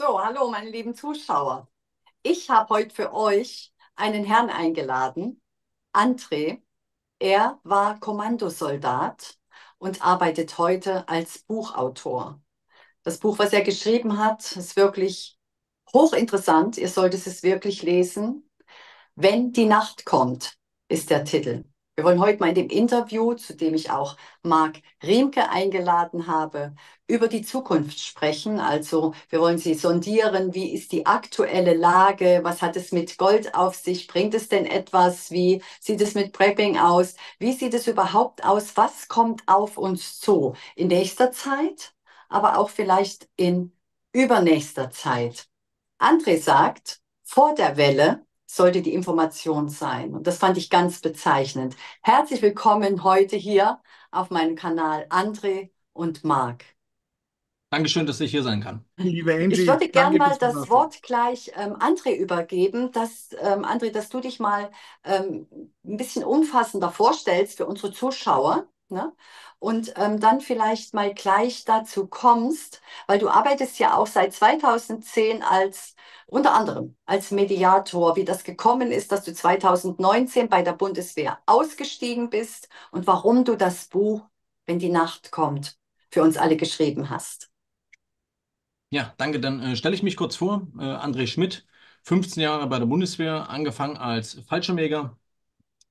So, hallo meine lieben Zuschauer. Ich habe heute für euch einen Herrn eingeladen, André. Er war Kommandosoldat und arbeitet heute als Buchautor. Das Buch, was er geschrieben hat, ist wirklich hochinteressant. Ihr solltet es wirklich lesen. Wenn die Nacht kommt, ist der Titel. Wir wollen heute mal in dem Interview, zu dem ich auch Marc Riemke eingeladen habe, über die Zukunft sprechen. Also wir wollen sie sondieren. Wie ist die aktuelle Lage? Was hat es mit Gold auf sich? Bringt es denn etwas? Wie sieht es mit Prepping aus? Wie sieht es überhaupt aus? Was kommt auf uns zu in nächster Zeit, aber auch vielleicht in übernächster Zeit? André sagt, vor der Welle sollte die Information sein. Und das fand ich ganz bezeichnend. Herzlich willkommen heute hier auf meinem Kanal André und Marc. Dankeschön, dass ich hier sein kann. Liebe Angie, ich würde gerne mal das Wort gleich ähm, André übergeben, dass ähm, André, dass du dich mal ähm, ein bisschen umfassender vorstellst für unsere Zuschauer Ne? Und ähm, dann vielleicht mal gleich dazu kommst, weil du arbeitest ja auch seit 2010 als unter anderem als Mediator, wie das gekommen ist, dass du 2019 bei der Bundeswehr ausgestiegen bist und warum du das Buch Wenn die Nacht kommt für uns alle geschrieben hast. Ja, danke. Dann äh, stelle ich mich kurz vor. Äh, André Schmidt, 15 Jahre bei der Bundeswehr, angefangen als Fallschirmjäger,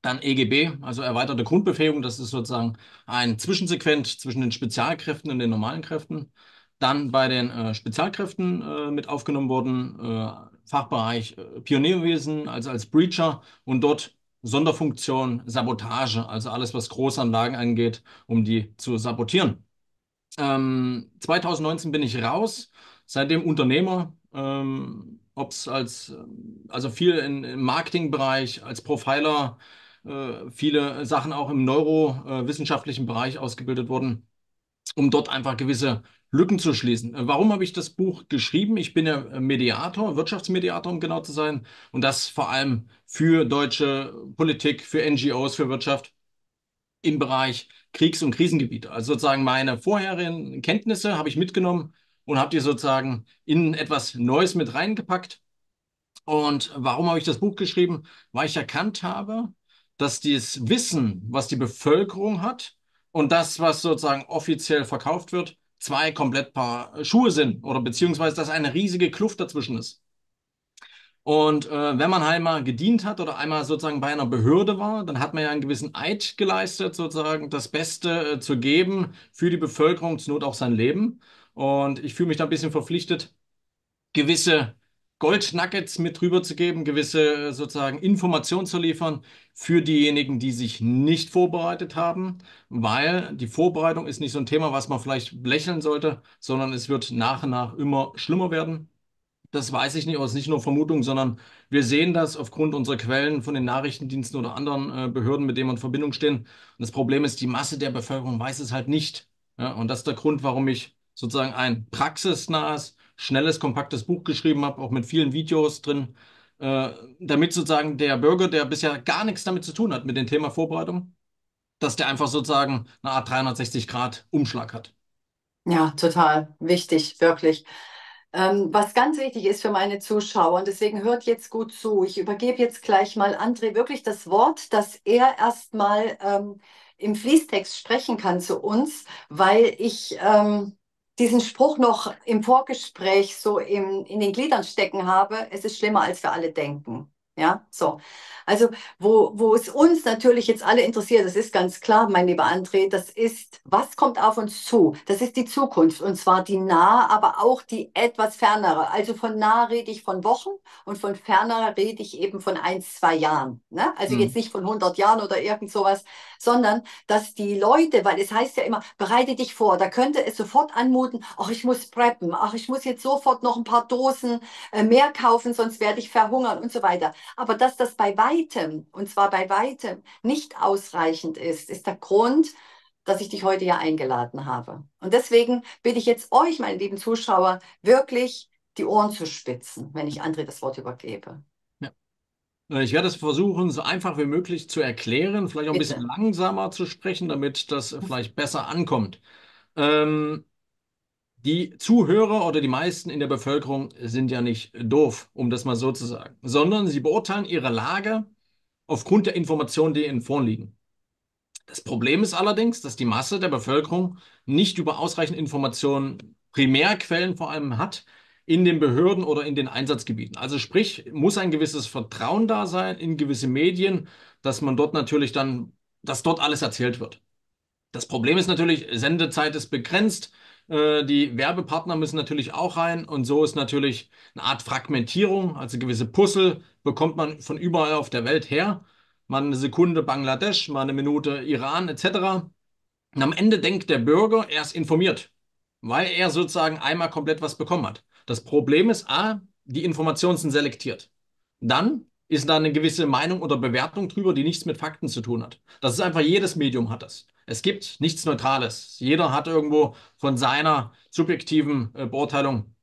dann EGB, also erweiterte Grundbefähigung, das ist sozusagen ein Zwischensequent zwischen den Spezialkräften und den normalen Kräften. Dann bei den äh, Spezialkräften äh, mit aufgenommen worden, äh, Fachbereich äh, Pionierwesen, also als Breacher und dort Sonderfunktion Sabotage, also alles, was Großanlagen angeht, um die zu sabotieren. Ähm, 2019 bin ich raus, seitdem Unternehmer, ähm, ob es als, also viel im Marketingbereich, als Profiler, äh, viele Sachen auch im neurowissenschaftlichen Bereich ausgebildet wurden, um dort einfach gewisse Lücken zu schließen. Äh, warum habe ich das Buch geschrieben? Ich bin ja äh, Mediator, Wirtschaftsmediator, um genau zu sein, und das vor allem für deutsche Politik, für NGOs, für Wirtschaft im Bereich Kriegs- und Krisengebiete. Also sozusagen meine vorherigen Kenntnisse habe ich mitgenommen und habe die sozusagen in etwas Neues mit reingepackt. Und warum habe ich das Buch geschrieben? Weil ich erkannt habe, dass dieses Wissen, was die Bevölkerung hat und das, was sozusagen offiziell verkauft wird, zwei komplett Paar äh, Schuhe sind oder beziehungsweise, dass eine riesige Kluft dazwischen ist. Und äh, wenn man einmal gedient hat oder einmal sozusagen bei einer Behörde war, dann hat man ja einen gewissen Eid geleistet, sozusagen das Beste äh, zu geben für die Bevölkerung, zur Not auch sein Leben. Und ich fühle mich da ein bisschen verpflichtet, gewisse Goldnuggets mit drüber zu geben, gewisse äh, sozusagen Informationen zu liefern für diejenigen, die sich nicht vorbereitet haben, weil die Vorbereitung ist nicht so ein Thema, was man vielleicht lächeln sollte, sondern es wird nach und nach immer schlimmer werden. Das weiß ich nicht, aber es ist nicht nur Vermutung, sondern wir sehen das aufgrund unserer Quellen von den Nachrichtendiensten oder anderen äh, Behörden, mit denen wir in Verbindung stehen. Und das Problem ist, die Masse der Bevölkerung weiß es halt nicht. und das ist der Grund, warum ich sozusagen ein praxisnahes schnelles, kompaktes Buch geschrieben habe, auch mit vielen Videos drin, äh, damit sozusagen der Bürger, der bisher gar nichts damit zu tun hat mit dem Thema Vorbereitung, dass der einfach sozusagen eine Art 360-Grad-Umschlag hat. Ja, total wichtig, wirklich. Ähm, was ganz wichtig ist für meine Zuschauer, und deswegen hört jetzt gut zu, ich übergebe jetzt gleich mal André wirklich das Wort, dass er erstmal ähm, im Fließtext sprechen kann zu uns, weil ich ähm, diesen Spruch noch im Vorgespräch so im, in den Gliedern stecken habe, es ist schlimmer, als wir alle denken. Ja, so. Also, wo, wo es uns natürlich jetzt alle interessiert, das ist ganz klar, mein lieber André, das ist, was kommt auf uns zu? Das ist die Zukunft und zwar die nahe, aber auch die etwas fernere. Also von nah rede ich von Wochen und von ferner rede ich eben von ein, zwei Jahren. Ne? Also mhm. jetzt nicht von 100 Jahren oder irgend sowas, sondern dass die Leute, weil es heißt ja immer, bereite dich vor, da könnte es sofort anmuten, ach, ich muss preppen, ach, ich muss jetzt sofort noch ein paar Dosen äh, mehr kaufen, sonst werde ich verhungern und so weiter. Aber dass das bei weitem, und zwar bei weitem, nicht ausreichend ist, ist der Grund, dass ich dich heute ja eingeladen habe. Und deswegen bitte ich jetzt euch, meine lieben Zuschauer, wirklich die Ohren zu spitzen, wenn ich André das Wort übergebe. Äh, ich werde es versuchen, so einfach wie möglich zu erklären, vielleicht auch ein bisschen langsamer zu sprechen, damit das vielleicht besser ankommt. Ähm, die Zuhörer oder die meisten in der Bevölkerung sind ja nicht doof, um das mal so zu sagen, sondern sie beurteilen ihre Lage aufgrund der Informationen, die ihnen vorliegen. Das Problem ist allerdings, dass die Masse der Bevölkerung nicht über ausreichend Informationen Primärquellen vor allem hat, in den Behörden oder in den Einsatzgebieten. Also sprich, muss ein gewisses Vertrauen da sein in gewisse Medien, dass man dort natürlich dann, dass dort alles erzählt wird. Das Problem ist natürlich, Sendezeit ist begrenzt. Äh, die Werbepartner müssen natürlich auch rein und so ist natürlich eine Art Fragmentierung, also gewisse Puzzle bekommt man von überall auf der Welt her. Mal eine Sekunde Bangladesch, mal eine Minute Iran etc. Und am Ende denkt der Bürger, er ist informiert, weil er sozusagen einmal komplett was bekommen hat. Das Problem ist, a, die Informationen sind selektiert. Dann ist da eine gewisse Meinung oder Bewertung drüber, die nichts mit Fakten zu tun hat. Das ist einfach, jedes Medium hat das. Es gibt nichts Neutrales. Jeder hat irgendwo von seiner subjektiven äh, Beurteilung,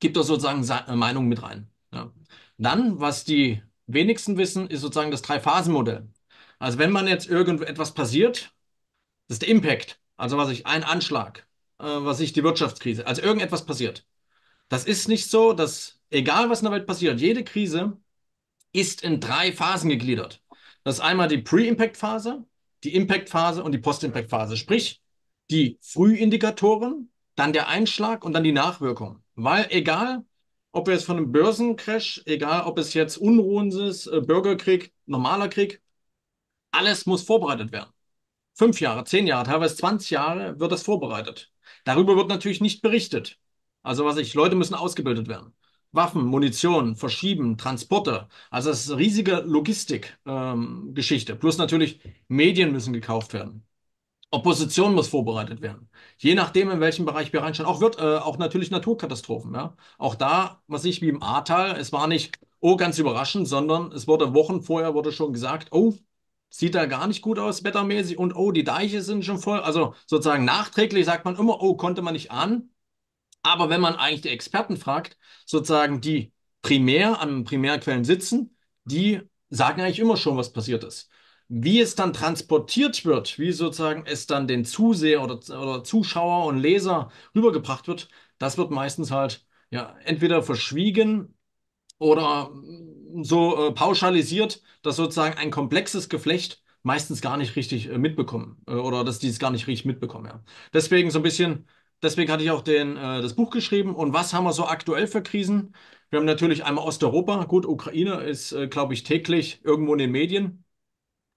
gibt er sozusagen seine äh, Meinung mit rein. Ja. Dann, was die wenigsten wissen, ist sozusagen das Drei-Phasen-Modell. Also wenn man jetzt irgendetwas passiert, das ist der Impact, also was ich, ein Anschlag, äh, was ich, die Wirtschaftskrise, also irgendetwas passiert. Das ist nicht so, dass egal was in der Welt passiert, jede Krise ist in drei Phasen gegliedert. Das ist einmal die Pre-Impact-Phase, die Impact-Phase und die Post-Impact-Phase. Sprich, die Frühindikatoren, dann der Einschlag und dann die Nachwirkung. Weil egal, ob wir jetzt von einem Börsencrash, egal ob es jetzt Unruhen ist, äh, Bürgerkrieg, normaler Krieg, alles muss vorbereitet werden. Fünf Jahre, zehn Jahre, teilweise 20 Jahre wird das vorbereitet. Darüber wird natürlich nicht berichtet. Also was ich, Leute müssen ausgebildet werden. Waffen, Munition, Verschieben, Transporte. Also das ist eine riesige Logistikgeschichte. Ähm, Plus natürlich Medien müssen gekauft werden. Opposition muss vorbereitet werden. Je nachdem, in welchem Bereich wir reinschauen. Auch wird, äh, auch natürlich Naturkatastrophen. Ja? Auch da, was ich wie im Ahrtal, es war nicht, oh, ganz überraschend, sondern es wurde Wochen vorher wurde schon gesagt, oh, sieht da gar nicht gut aus wettermäßig und oh, die Deiche sind schon voll. Also sozusagen nachträglich sagt man immer, oh, konnte man nicht an. Aber wenn man eigentlich die Experten fragt, sozusagen die primär an Primärquellen sitzen, die sagen eigentlich immer schon, was passiert ist. Wie es dann transportiert wird, wie sozusagen es dann den Zuseher oder, oder Zuschauer und Leser rübergebracht wird, das wird meistens halt ja entweder verschwiegen oder so äh, pauschalisiert, dass sozusagen ein komplexes Geflecht meistens gar nicht richtig äh, mitbekommen äh, oder dass die es gar nicht richtig mitbekommen. Ja. Deswegen so ein bisschen Deswegen hatte ich auch den, äh, das Buch geschrieben. Und was haben wir so aktuell für Krisen? Wir haben natürlich einmal Osteuropa. Gut, Ukraine ist, äh, glaube ich, täglich irgendwo in den Medien.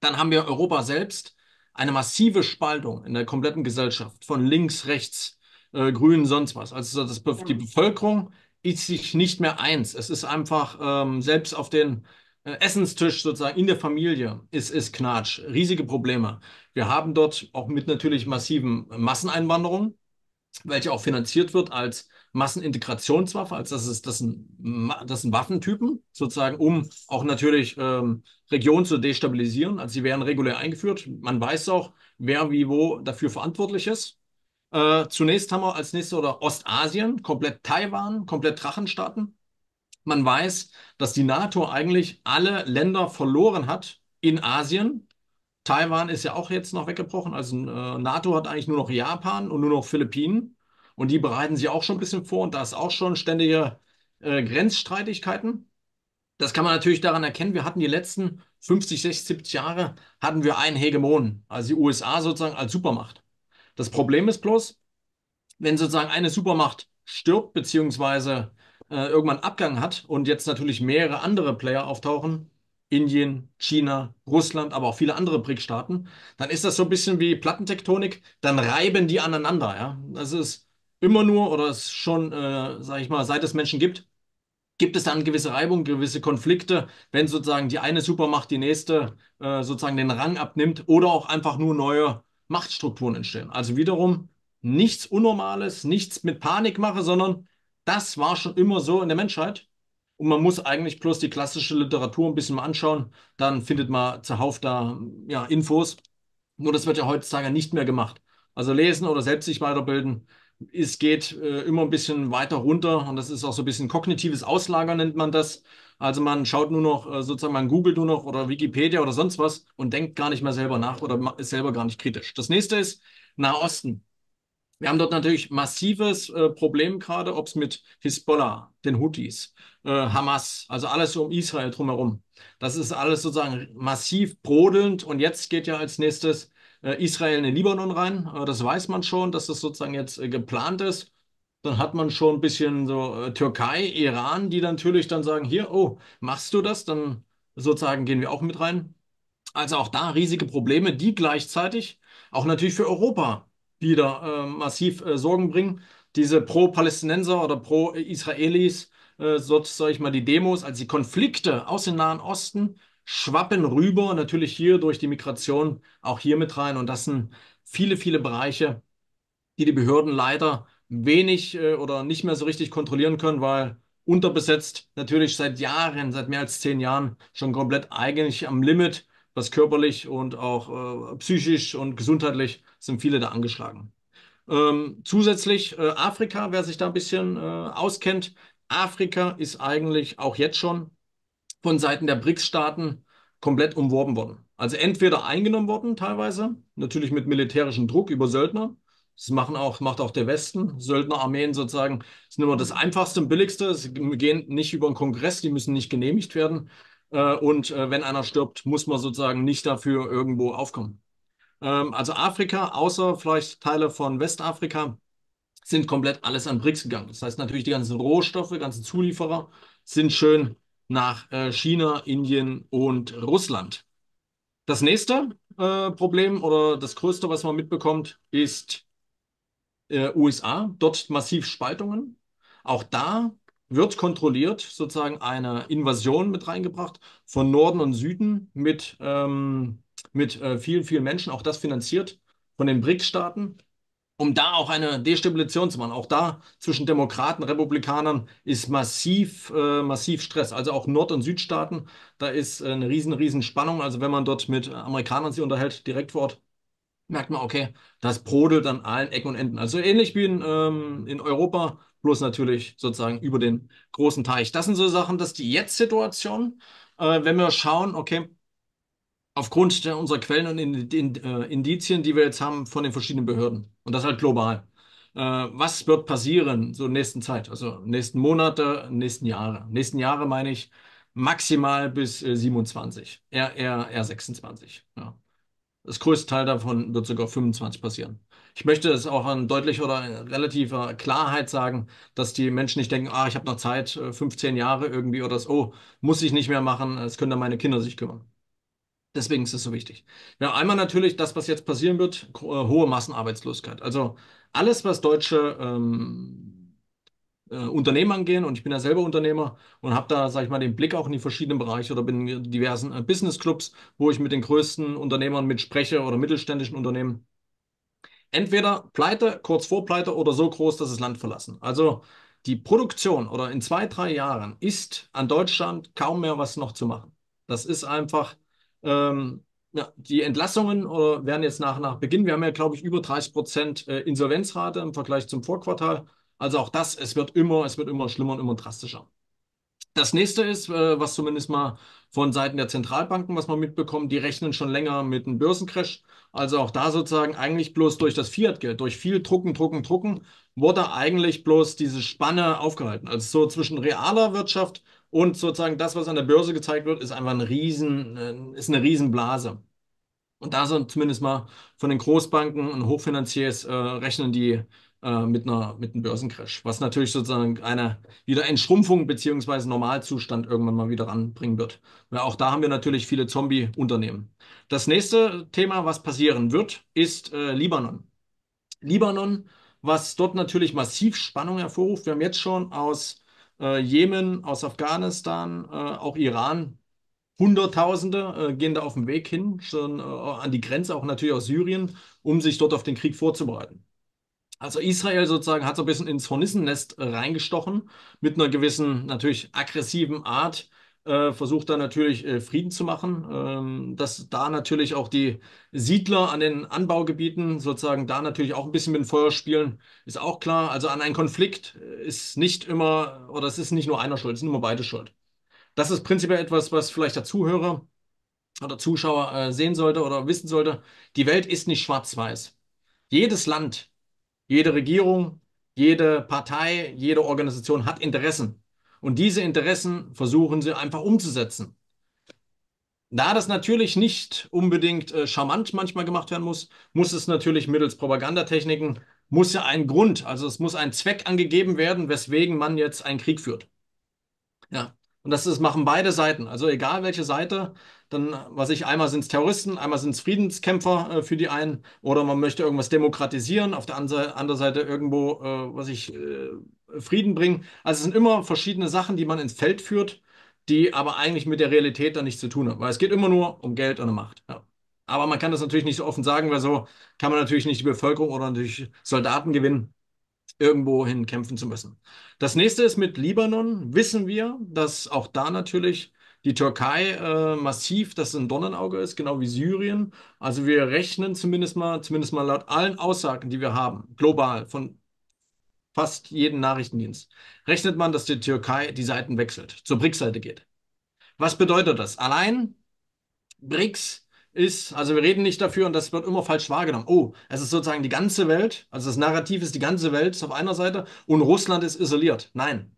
Dann haben wir Europa selbst. Eine massive Spaltung in der kompletten Gesellschaft. Von links, rechts, äh, grün, sonst was. Also das, die Bevölkerung ist sich nicht mehr eins. Es ist einfach ähm, selbst auf den äh, Essenstisch sozusagen in der Familie ist, ist Knatsch. Riesige Probleme. Wir haben dort auch mit natürlich massiven Masseneinwanderungen welche auch finanziert wird als Massenintegrationswaffe, als das ist, das sind, das sind Waffentypen, sozusagen, um auch natürlich ähm, Regionen zu destabilisieren. Also sie werden regulär eingeführt. Man weiß auch, wer wie wo dafür verantwortlich ist. Äh, zunächst haben wir als nächstes oder Ostasien, komplett Taiwan, komplett Drachenstaaten. Man weiß, dass die NATO eigentlich alle Länder verloren hat in Asien, Taiwan ist ja auch jetzt noch weggebrochen. Also äh, NATO hat eigentlich nur noch Japan und nur noch Philippinen. Und die bereiten sich auch schon ein bisschen vor und da ist auch schon ständige äh, Grenzstreitigkeiten. Das kann man natürlich daran erkennen. Wir hatten die letzten 50, 60, 70 Jahre hatten wir einen Hegemonen, also die USA sozusagen als Supermacht. Das Problem ist bloß, wenn sozusagen eine Supermacht stirbt beziehungsweise äh, irgendwann Abgang hat und jetzt natürlich mehrere andere Player auftauchen, Indien, China, Russland, aber auch viele andere BRIC-Staaten, dann ist das so ein bisschen wie Plattentektonik, dann reiben die aneinander. Ja? Das ist immer nur, oder es schon, äh, sage ich mal, seit es Menschen gibt, gibt es dann gewisse Reibungen, gewisse Konflikte, wenn sozusagen die eine Supermacht die nächste äh, sozusagen den Rang abnimmt oder auch einfach nur neue Machtstrukturen entstehen. Also wiederum nichts Unnormales, nichts mit Panik mache, sondern das war schon immer so in der Menschheit. Und man muss eigentlich bloß die klassische Literatur ein bisschen mal anschauen. Dann findet man zuhauf da ja, Infos. Nur das wird ja heutzutage nicht mehr gemacht. Also lesen oder selbst sich weiterbilden. Es geht äh, immer ein bisschen weiter runter und das ist auch so ein bisschen kognitives Auslager, nennt man das. Also man schaut nur noch, äh, sozusagen man googelt nur noch oder Wikipedia oder sonst was und denkt gar nicht mehr selber nach oder ist selber gar nicht kritisch. Das nächste ist Nahosten. Wir haben dort natürlich massives äh, Problem gerade, ob es mit Hisbollah, den Houthis, äh, Hamas, also alles um Israel drumherum. Das ist alles sozusagen massiv brodelnd und jetzt geht ja als nächstes äh, Israel in den Libanon rein. Äh, das weiß man schon, dass das sozusagen jetzt äh, geplant ist. Dann hat man schon ein bisschen so äh, Türkei, Iran, die dann natürlich dann sagen, hier, oh, machst du das? Dann sozusagen gehen wir auch mit rein. Also auch da riesige Probleme, die gleichzeitig auch natürlich für Europa wieder massiv Sorgen bringen. Diese Pro-Palästinenser oder Pro-Israelis äh, ich mal, die Demos, also die Konflikte aus dem Nahen Osten schwappen rüber, natürlich hier durch die Migration auch hier mit rein. Und das sind viele, viele Bereiche, die die Behörden leider wenig äh, oder nicht mehr so richtig kontrollieren können, weil unterbesetzt natürlich seit Jahren, seit mehr als zehn Jahren schon komplett eigentlich am Limit, was körperlich und auch äh, psychisch und gesundheitlich sind viele da angeschlagen. Ähm, zusätzlich äh, Afrika, wer sich da ein bisschen äh, auskennt, Afrika ist eigentlich auch jetzt schon von Seiten der BRICS-Staaten komplett umworben worden. Also entweder eingenommen worden teilweise, natürlich mit militärischem Druck über Söldner. Das machen auch, macht auch der Westen. Söldnerarmeen sozusagen sind immer das einfachste und billigste. Sie gehen nicht über den Kongress, die müssen nicht genehmigt werden. Äh, und äh, wenn einer stirbt, muss man sozusagen nicht dafür irgendwo aufkommen. Ähm, also Afrika, außer vielleicht Teile von Westafrika, sind komplett alles an BRICS gegangen. Das heißt natürlich, die ganzen Rohstoffe, ganzen Zulieferer sind schön nach äh, China, Indien und Russland. Das nächste äh, Problem oder das größte, was man mitbekommt, ist äh, USA. Dort massiv Spaltungen. Auch da wird kontrolliert sozusagen eine Invasion mit reingebracht von Norden und Süden mit, ähm, mit äh, vielen, vielen Menschen. Auch das finanziert von den BRICS-Staaten um da auch eine Destabilisation zu machen. Auch da zwischen Demokraten, Republikanern ist massiv, äh, massiv Stress. Also auch Nord- und Südstaaten, da ist äh, eine riesen, riesen Spannung. Also wenn man dort mit Amerikanern sich unterhält, direkt vor Ort, merkt man, okay, das brodelt an allen Ecken und Enden. Also ähnlich wie in, ähm, in Europa, bloß natürlich sozusagen über den großen Teich. Das sind so Sachen, dass die Jetzt-Situation, äh, wenn wir schauen, okay, aufgrund unserer Quellen und äh, Indizien, die wir jetzt haben von den verschiedenen Behörden. Und das halt global. Äh, was wird passieren so in der nächsten Zeit, also nächsten Monate, nächsten Jahre? Nächsten Jahre meine ich maximal bis 27, eher, eher, eher 26. Ja. Das größte Teil davon wird sogar 25 passieren. Ich möchte es auch an deutlicher oder relativer Klarheit sagen, dass die Menschen nicht denken, ah, ich habe noch Zeit, 15 äh, Jahre irgendwie oder das, oh, muss ich nicht mehr machen, es können dann meine Kinder sich kümmern. Deswegen ist es so wichtig. Ja, einmal natürlich das, was jetzt passieren wird, äh, hohe Massenarbeitslosigkeit. Also alles, was deutsche ähm, äh, Unternehmen angehen, und ich bin ja selber Unternehmer und habe da, sage ich mal, den Blick auch in die verschiedenen Bereiche oder bin in diversen äh, Businessclubs, wo ich mit den größten Unternehmern mitspreche oder mittelständischen Unternehmen. Entweder pleite, kurz vor pleite oder so groß, dass es Land verlassen. Also die Produktion oder in zwei, drei Jahren ist an Deutschland kaum mehr was noch zu machen. Das ist einfach ähm, ja, die Entlassungen äh, werden jetzt nach, nach Beginn. Wir haben ja, glaube ich, über 30 Prozent äh, Insolvenzrate im Vergleich zum Vorquartal. Also auch das, es wird immer, es wird immer schlimmer und immer drastischer. Das nächste ist, äh, was zumindest mal von Seiten der Zentralbanken, was man mitbekommt, die rechnen schon länger mit einem Börsencrash. Also auch da sozusagen eigentlich bloß durch das Fiat-Geld, durch viel Drucken, Drucken, Drucken, wurde eigentlich bloß diese Spanne aufgehalten. Also so zwischen realer Wirtschaft und sozusagen das, was an der Börse gezeigt wird, ist einfach ein riesen, äh, ist eine Riesenblase. Und da sind zumindest mal von den Großbanken und Hochfinanziers äh, rechnen die äh, mit, einer, mit einem Börsencrash, was natürlich sozusagen eine wieder Entschrumpfung bzw. Normalzustand irgendwann mal wieder ranbringen wird. Weil auch da haben wir natürlich viele Zombie-Unternehmen. Das nächste Thema, was passieren wird, ist äh, Libanon. Libanon, was dort natürlich massiv Spannung hervorruft. Wir haben jetzt schon aus äh, Jemen, aus Afghanistan, äh, auch Iran. Hunderttausende äh, gehen da auf dem Weg hin, schon äh, an die Grenze, auch natürlich aus Syrien, um sich dort auf den Krieg vorzubereiten. Also Israel sozusagen hat so ein bisschen ins Hornissennest reingestochen mit einer gewissen, natürlich aggressiven Art, äh, versucht da natürlich äh, Frieden zu machen, ähm, dass da natürlich auch die Siedler an den Anbaugebieten sozusagen da natürlich auch ein bisschen mit dem Feuer spielen, ist auch klar. Also an einen Konflikt äh, ist nicht immer, oder es ist nicht nur einer schuld, es sind immer beide schuld. Das ist prinzipiell etwas, was vielleicht der Zuhörer oder Zuschauer äh, sehen sollte oder wissen sollte. Die Welt ist nicht schwarz-weiß. Jedes Land, jede Regierung, jede Partei, jede Organisation hat Interessen. Und diese Interessen versuchen sie einfach umzusetzen. Da das natürlich nicht unbedingt äh, charmant manchmal gemacht werden muss, muss es natürlich mittels Propagandatechniken, muss ja ein Grund, also es muss ein Zweck angegeben werden, weswegen man jetzt einen Krieg führt. Ja, und das ist, machen beide Seiten. Also egal welche Seite, dann, was ich, einmal sind es Terroristen, einmal sind es Friedenskämpfer äh, für die einen, oder man möchte irgendwas demokratisieren, auf der anderen Seite irgendwo, äh, was ich, äh, Frieden bringen. Also es sind immer verschiedene Sachen, die man ins Feld führt, die aber eigentlich mit der Realität dann nichts zu tun haben. Weil es geht immer nur um Geld und Macht. Ja. Aber man kann das natürlich nicht so offen sagen, weil so kann man natürlich nicht die Bevölkerung oder natürlich Soldaten gewinnen, irgendwo hin kämpfen zu müssen. Das nächste ist mit Libanon. Wissen wir, dass auch da natürlich die Türkei äh, massiv das ein Donnenauge ist, genau wie Syrien. Also wir rechnen zumindest mal, zumindest mal laut allen Aussagen, die wir haben, global von fast jeden Nachrichtendienst, rechnet man, dass die Türkei die Seiten wechselt, zur BRICS-Seite geht. Was bedeutet das? Allein BRICS ist, also wir reden nicht dafür und das wird immer falsch wahrgenommen. Oh, es ist sozusagen die ganze Welt, also das Narrativ ist die ganze Welt ist auf einer Seite und Russland ist isoliert. Nein,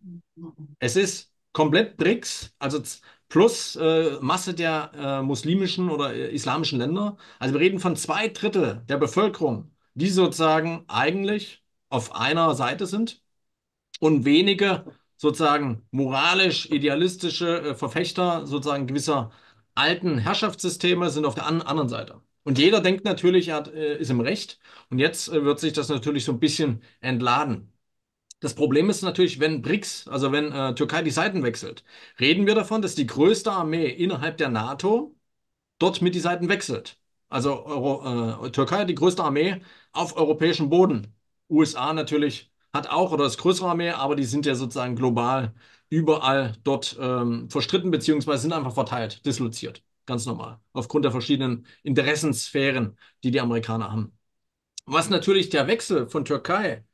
es ist komplett BRICS, also plus äh, Masse der äh, muslimischen oder äh, islamischen Länder. Also wir reden von zwei Drittel der Bevölkerung, die sozusagen eigentlich auf einer Seite sind und wenige sozusagen moralisch idealistische äh, Verfechter sozusagen gewisser alten Herrschaftssysteme sind auf der anderen Seite. Und jeder denkt natürlich, er hat, äh, ist im Recht. Und jetzt äh, wird sich das natürlich so ein bisschen entladen. Das Problem ist natürlich, wenn BRICS, also wenn äh, Türkei die Seiten wechselt, reden wir davon, dass die größte Armee innerhalb der NATO dort mit die Seiten wechselt. Also Euro, äh, Türkei, die größte Armee auf europäischem Boden USA natürlich hat auch oder ist größerer Armee, aber die sind ja sozusagen global überall dort ähm, verstritten, beziehungsweise sind einfach verteilt, disloziert. Ganz normal. Aufgrund der verschiedenen Interessenssphären, die die Amerikaner haben. Was natürlich der Wechsel von Türkei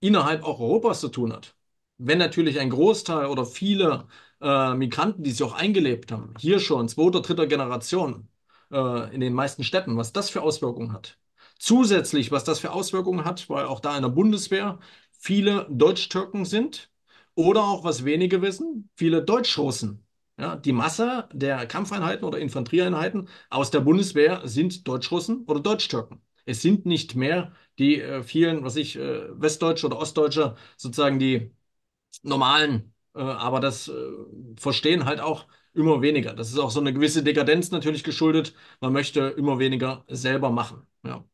innerhalb auch Europas zu tun hat. Wenn natürlich ein Großteil oder viele äh, Migranten, die sich auch eingelebt haben, hier schon zweiter, dritter Generation äh, in den meisten Städten, was das für Auswirkungen hat. Zusätzlich, was das für Auswirkungen hat, weil auch da in der Bundeswehr viele Deutsch-Türken sind oder auch, was wenige wissen, viele Deutsch-Russen. Ja, die Masse der Kampfeinheiten oder Infanterieeinheiten aus der Bundeswehr sind Deutschrussen oder Deutsch-Türken. Es sind nicht mehr die äh, vielen, was ich, äh, Westdeutsche oder Ostdeutsche, sozusagen die normalen, äh, aber das äh, verstehen halt auch immer weniger. Das ist auch so eine gewisse Dekadenz natürlich geschuldet. Man möchte immer weniger selber machen. Ja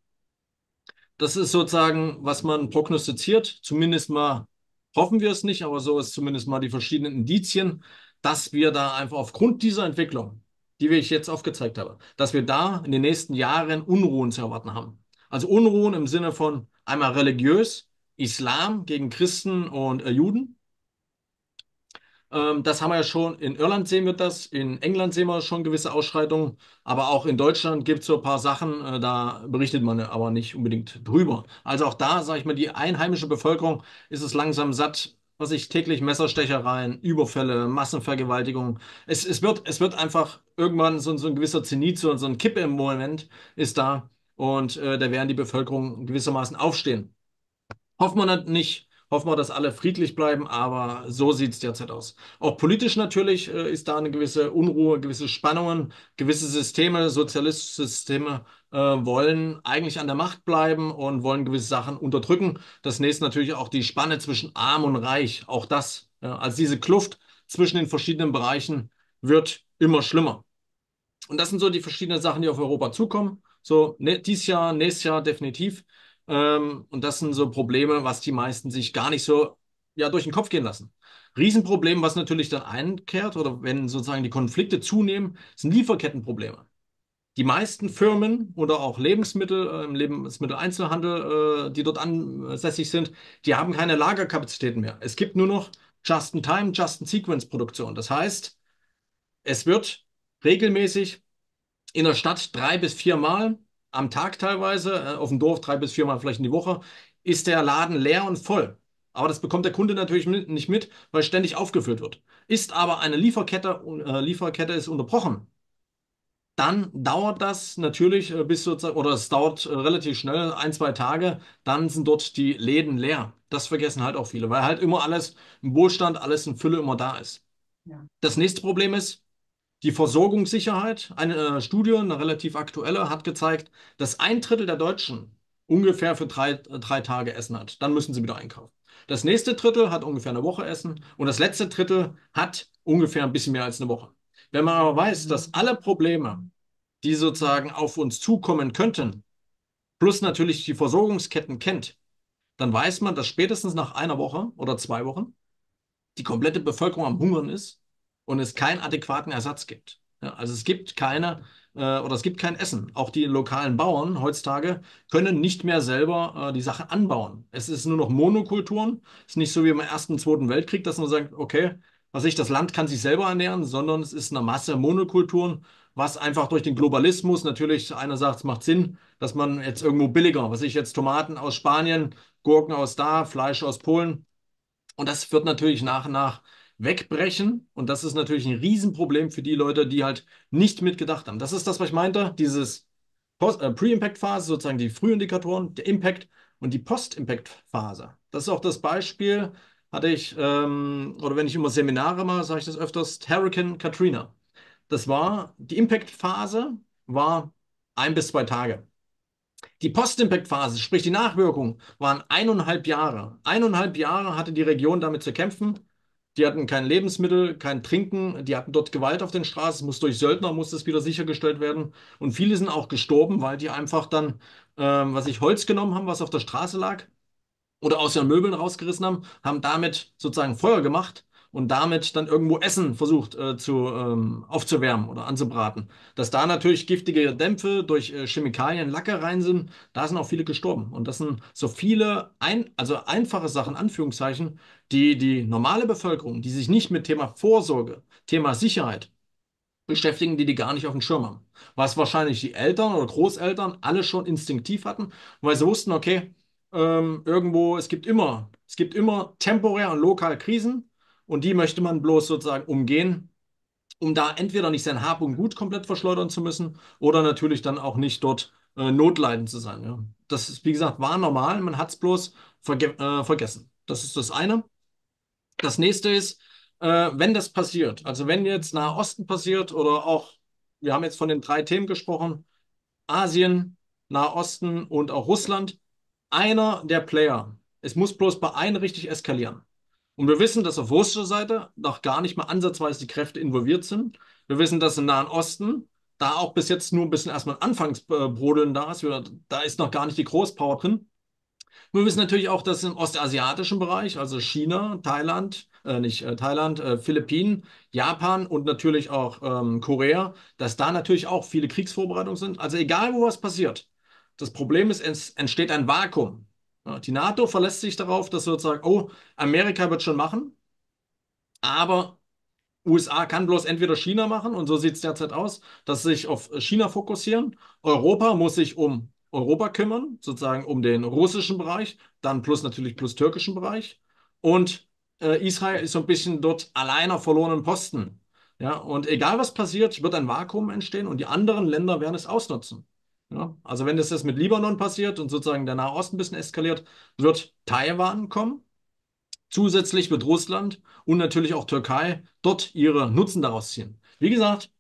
das ist sozusagen, was man prognostiziert. Zumindest mal hoffen wir es nicht, aber so ist zumindest mal die verschiedenen Indizien, dass wir da einfach aufgrund dieser Entwicklung, die ich jetzt aufgezeigt habe, dass wir da in den nächsten Jahren Unruhen zu erwarten haben. Also Unruhen im Sinne von einmal religiös, Islam gegen Christen und äh, Juden, ähm, das haben wir ja schon, in Irland sehen wir das, in England sehen wir schon gewisse Ausschreitungen, aber auch in Deutschland gibt es so ein paar Sachen, äh, da berichtet man aber nicht unbedingt drüber. Also auch da, sage ich mal, die einheimische Bevölkerung ist es langsam satt, was ich täglich Messerstechereien, Überfälle, Massenvergewaltigung. Es, es, wird, es wird einfach irgendwann so, so ein gewisser Zenit, so, so ein Kippe im Moment ist da und äh, da werden die Bevölkerung gewissermaßen aufstehen. Hofft man nicht, Hoffen wir, dass alle friedlich bleiben, aber so sieht es derzeit aus. Auch politisch natürlich äh, ist da eine gewisse Unruhe, gewisse Spannungen, gewisse Systeme, sozialistische Systeme äh, wollen eigentlich an der Macht bleiben und wollen gewisse Sachen unterdrücken. Das nächste natürlich auch die Spanne zwischen arm und reich, auch das. Äh, also diese Kluft zwischen den verschiedenen Bereichen wird immer schlimmer. Und das sind so die verschiedenen Sachen, die auf Europa zukommen. So, ne, dieses Jahr, nächstes Jahr definitiv. Ähm, und das sind so Probleme, was die meisten sich gar nicht so ja, durch den Kopf gehen lassen. Riesenproblem, was natürlich dann einkehrt oder wenn sozusagen die Konflikte zunehmen, sind Lieferkettenprobleme. Die meisten Firmen oder auch Lebensmittel, äh, Lebensmitteleinzelhandel, äh, die dort ansässig sind, die haben keine Lagerkapazitäten mehr. Es gibt nur noch Just-in-Time, Just-in-Sequence-Produktion. Das heißt, es wird regelmäßig in der Stadt drei bis viermal am Tag teilweise, äh, auf dem Dorf drei bis viermal vielleicht in die Woche, ist der Laden leer und voll. Aber das bekommt der Kunde natürlich nicht mit, weil ständig aufgeführt wird. Ist aber eine Lieferkette, äh, Lieferkette ist unterbrochen, dann dauert das natürlich äh, bis sozusagen, oder es dauert äh, relativ schnell, ein, zwei Tage, dann sind dort die Läden leer. Das vergessen halt auch viele, weil halt immer alles im Wohlstand, alles in Fülle immer da ist. Ja. Das nächste Problem ist, die Versorgungssicherheit, eine äh, Studie, eine relativ aktuelle, hat gezeigt, dass ein Drittel der Deutschen ungefähr für drei, äh, drei Tage Essen hat. Dann müssen sie wieder einkaufen. Das nächste Drittel hat ungefähr eine Woche Essen und das letzte Drittel hat ungefähr ein bisschen mehr als eine Woche. Wenn man aber weiß, mhm. dass alle Probleme, die sozusagen auf uns zukommen könnten, plus natürlich die Versorgungsketten kennt, dann weiß man, dass spätestens nach einer Woche oder zwei Wochen die komplette Bevölkerung am Hungern ist und es keinen adäquaten Ersatz gibt. Ja, also es gibt keine äh, oder es gibt kein Essen. Auch die lokalen Bauern heutzutage können nicht mehr selber äh, die Sache anbauen. Es ist nur noch Monokulturen. Es ist nicht so wie im Ersten, Zweiten Weltkrieg, dass man sagt, okay, was ich, das Land kann sich selber ernähren, sondern es ist eine Masse Monokulturen, was einfach durch den Globalismus natürlich einer sagt, es macht Sinn, dass man jetzt irgendwo billiger, was ich jetzt Tomaten aus Spanien, Gurken aus da, Fleisch aus Polen. Und das wird natürlich nach und nach wegbrechen. Und das ist natürlich ein Riesenproblem für die Leute, die halt nicht mitgedacht haben. Das ist das, was ich meinte, dieses äh, Pre-Impact-Phase, sozusagen die Frühindikatoren, der Impact und die Post-Impact-Phase. Das ist auch das Beispiel, hatte ich, ähm, oder wenn ich immer Seminare mache, sage ich das öfters, Hurricane Katrina. Das war, die Impact-Phase war ein bis zwei Tage. Die Post-Impact-Phase, sprich die Nachwirkung, waren eineinhalb Jahre. Eineinhalb Jahre hatte die Region damit zu kämpfen. Die hatten kein Lebensmittel, kein Trinken, die hatten dort Gewalt auf den Straßen, muss durch Söldner muss das wieder sichergestellt werden. Und viele sind auch gestorben, weil die einfach dann, ähm, was ich Holz genommen haben, was auf der Straße lag, oder aus ihren Möbeln rausgerissen haben, haben damit sozusagen Feuer gemacht und damit dann irgendwo Essen versucht äh, zu, ähm, aufzuwärmen oder anzubraten. Dass da natürlich giftige Dämpfe durch äh, Chemikalien, Lacke rein sind, da sind auch viele gestorben. Und das sind so viele, ein, also einfache Sachen, Anführungszeichen, die die normale Bevölkerung, die sich nicht mit Thema Vorsorge, Thema Sicherheit beschäftigen, die die gar nicht auf dem Schirm haben. Was wahrscheinlich die Eltern oder Großeltern alle schon instinktiv hatten, weil sie wussten, okay, ähm, irgendwo, es gibt immer, es gibt immer temporär und lokal Krisen und die möchte man bloß sozusagen umgehen, um da entweder nicht sein Hab und Gut komplett verschleudern zu müssen oder natürlich dann auch nicht dort äh, notleidend zu sein. Ja. Das ist, wie gesagt, war normal, man hat es bloß verge äh, vergessen. Das ist das eine. Das nächste ist, äh, wenn das passiert, also wenn jetzt Nahe Osten passiert oder auch, wir haben jetzt von den drei Themen gesprochen, Asien, Nahe Osten und auch Russland, einer der Player, es muss bloß bei einem richtig eskalieren. Und wir wissen, dass auf russischer Seite noch gar nicht mal ansatzweise die Kräfte involviert sind. Wir wissen, dass im Nahen Osten da auch bis jetzt nur ein bisschen erstmal Anfangsbrodeln da ist. Da ist noch gar nicht die Großpower drin. Wir wissen natürlich auch, dass im ostasiatischen Bereich, also China, Thailand, äh, nicht äh, Thailand, äh, Philippinen, Japan und natürlich auch ähm, Korea, dass da natürlich auch viele Kriegsvorbereitungen sind. Also egal, wo was passiert. Das Problem ist, es entsteht ein Vakuum. Die NATO verlässt sich darauf, dass sozusagen, oh, Amerika wird schon machen, aber USA kann bloß entweder China machen, und so sieht es derzeit aus, dass sie sich auf China fokussieren. Europa muss sich um Europa kümmern, sozusagen um den russischen Bereich, dann plus natürlich plus türkischen Bereich. Und äh, Israel ist so ein bisschen dort auf verlorenen Posten. Ja, und egal was passiert, wird ein Vakuum entstehen und die anderen Länder werden es ausnutzen. Ja, also wenn das jetzt mit Libanon passiert und sozusagen der Nahe Osten ein bisschen eskaliert, wird Taiwan kommen. Zusätzlich wird Russland und natürlich auch Türkei dort ihre Nutzen daraus ziehen. Wie gesagt,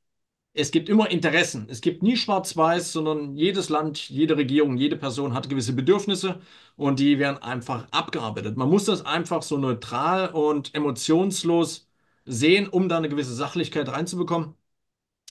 es gibt immer Interessen. Es gibt nie schwarz-weiß, sondern jedes Land, jede Regierung, jede Person hat gewisse Bedürfnisse und die werden einfach abgearbeitet. Man muss das einfach so neutral und emotionslos sehen, um da eine gewisse Sachlichkeit reinzubekommen,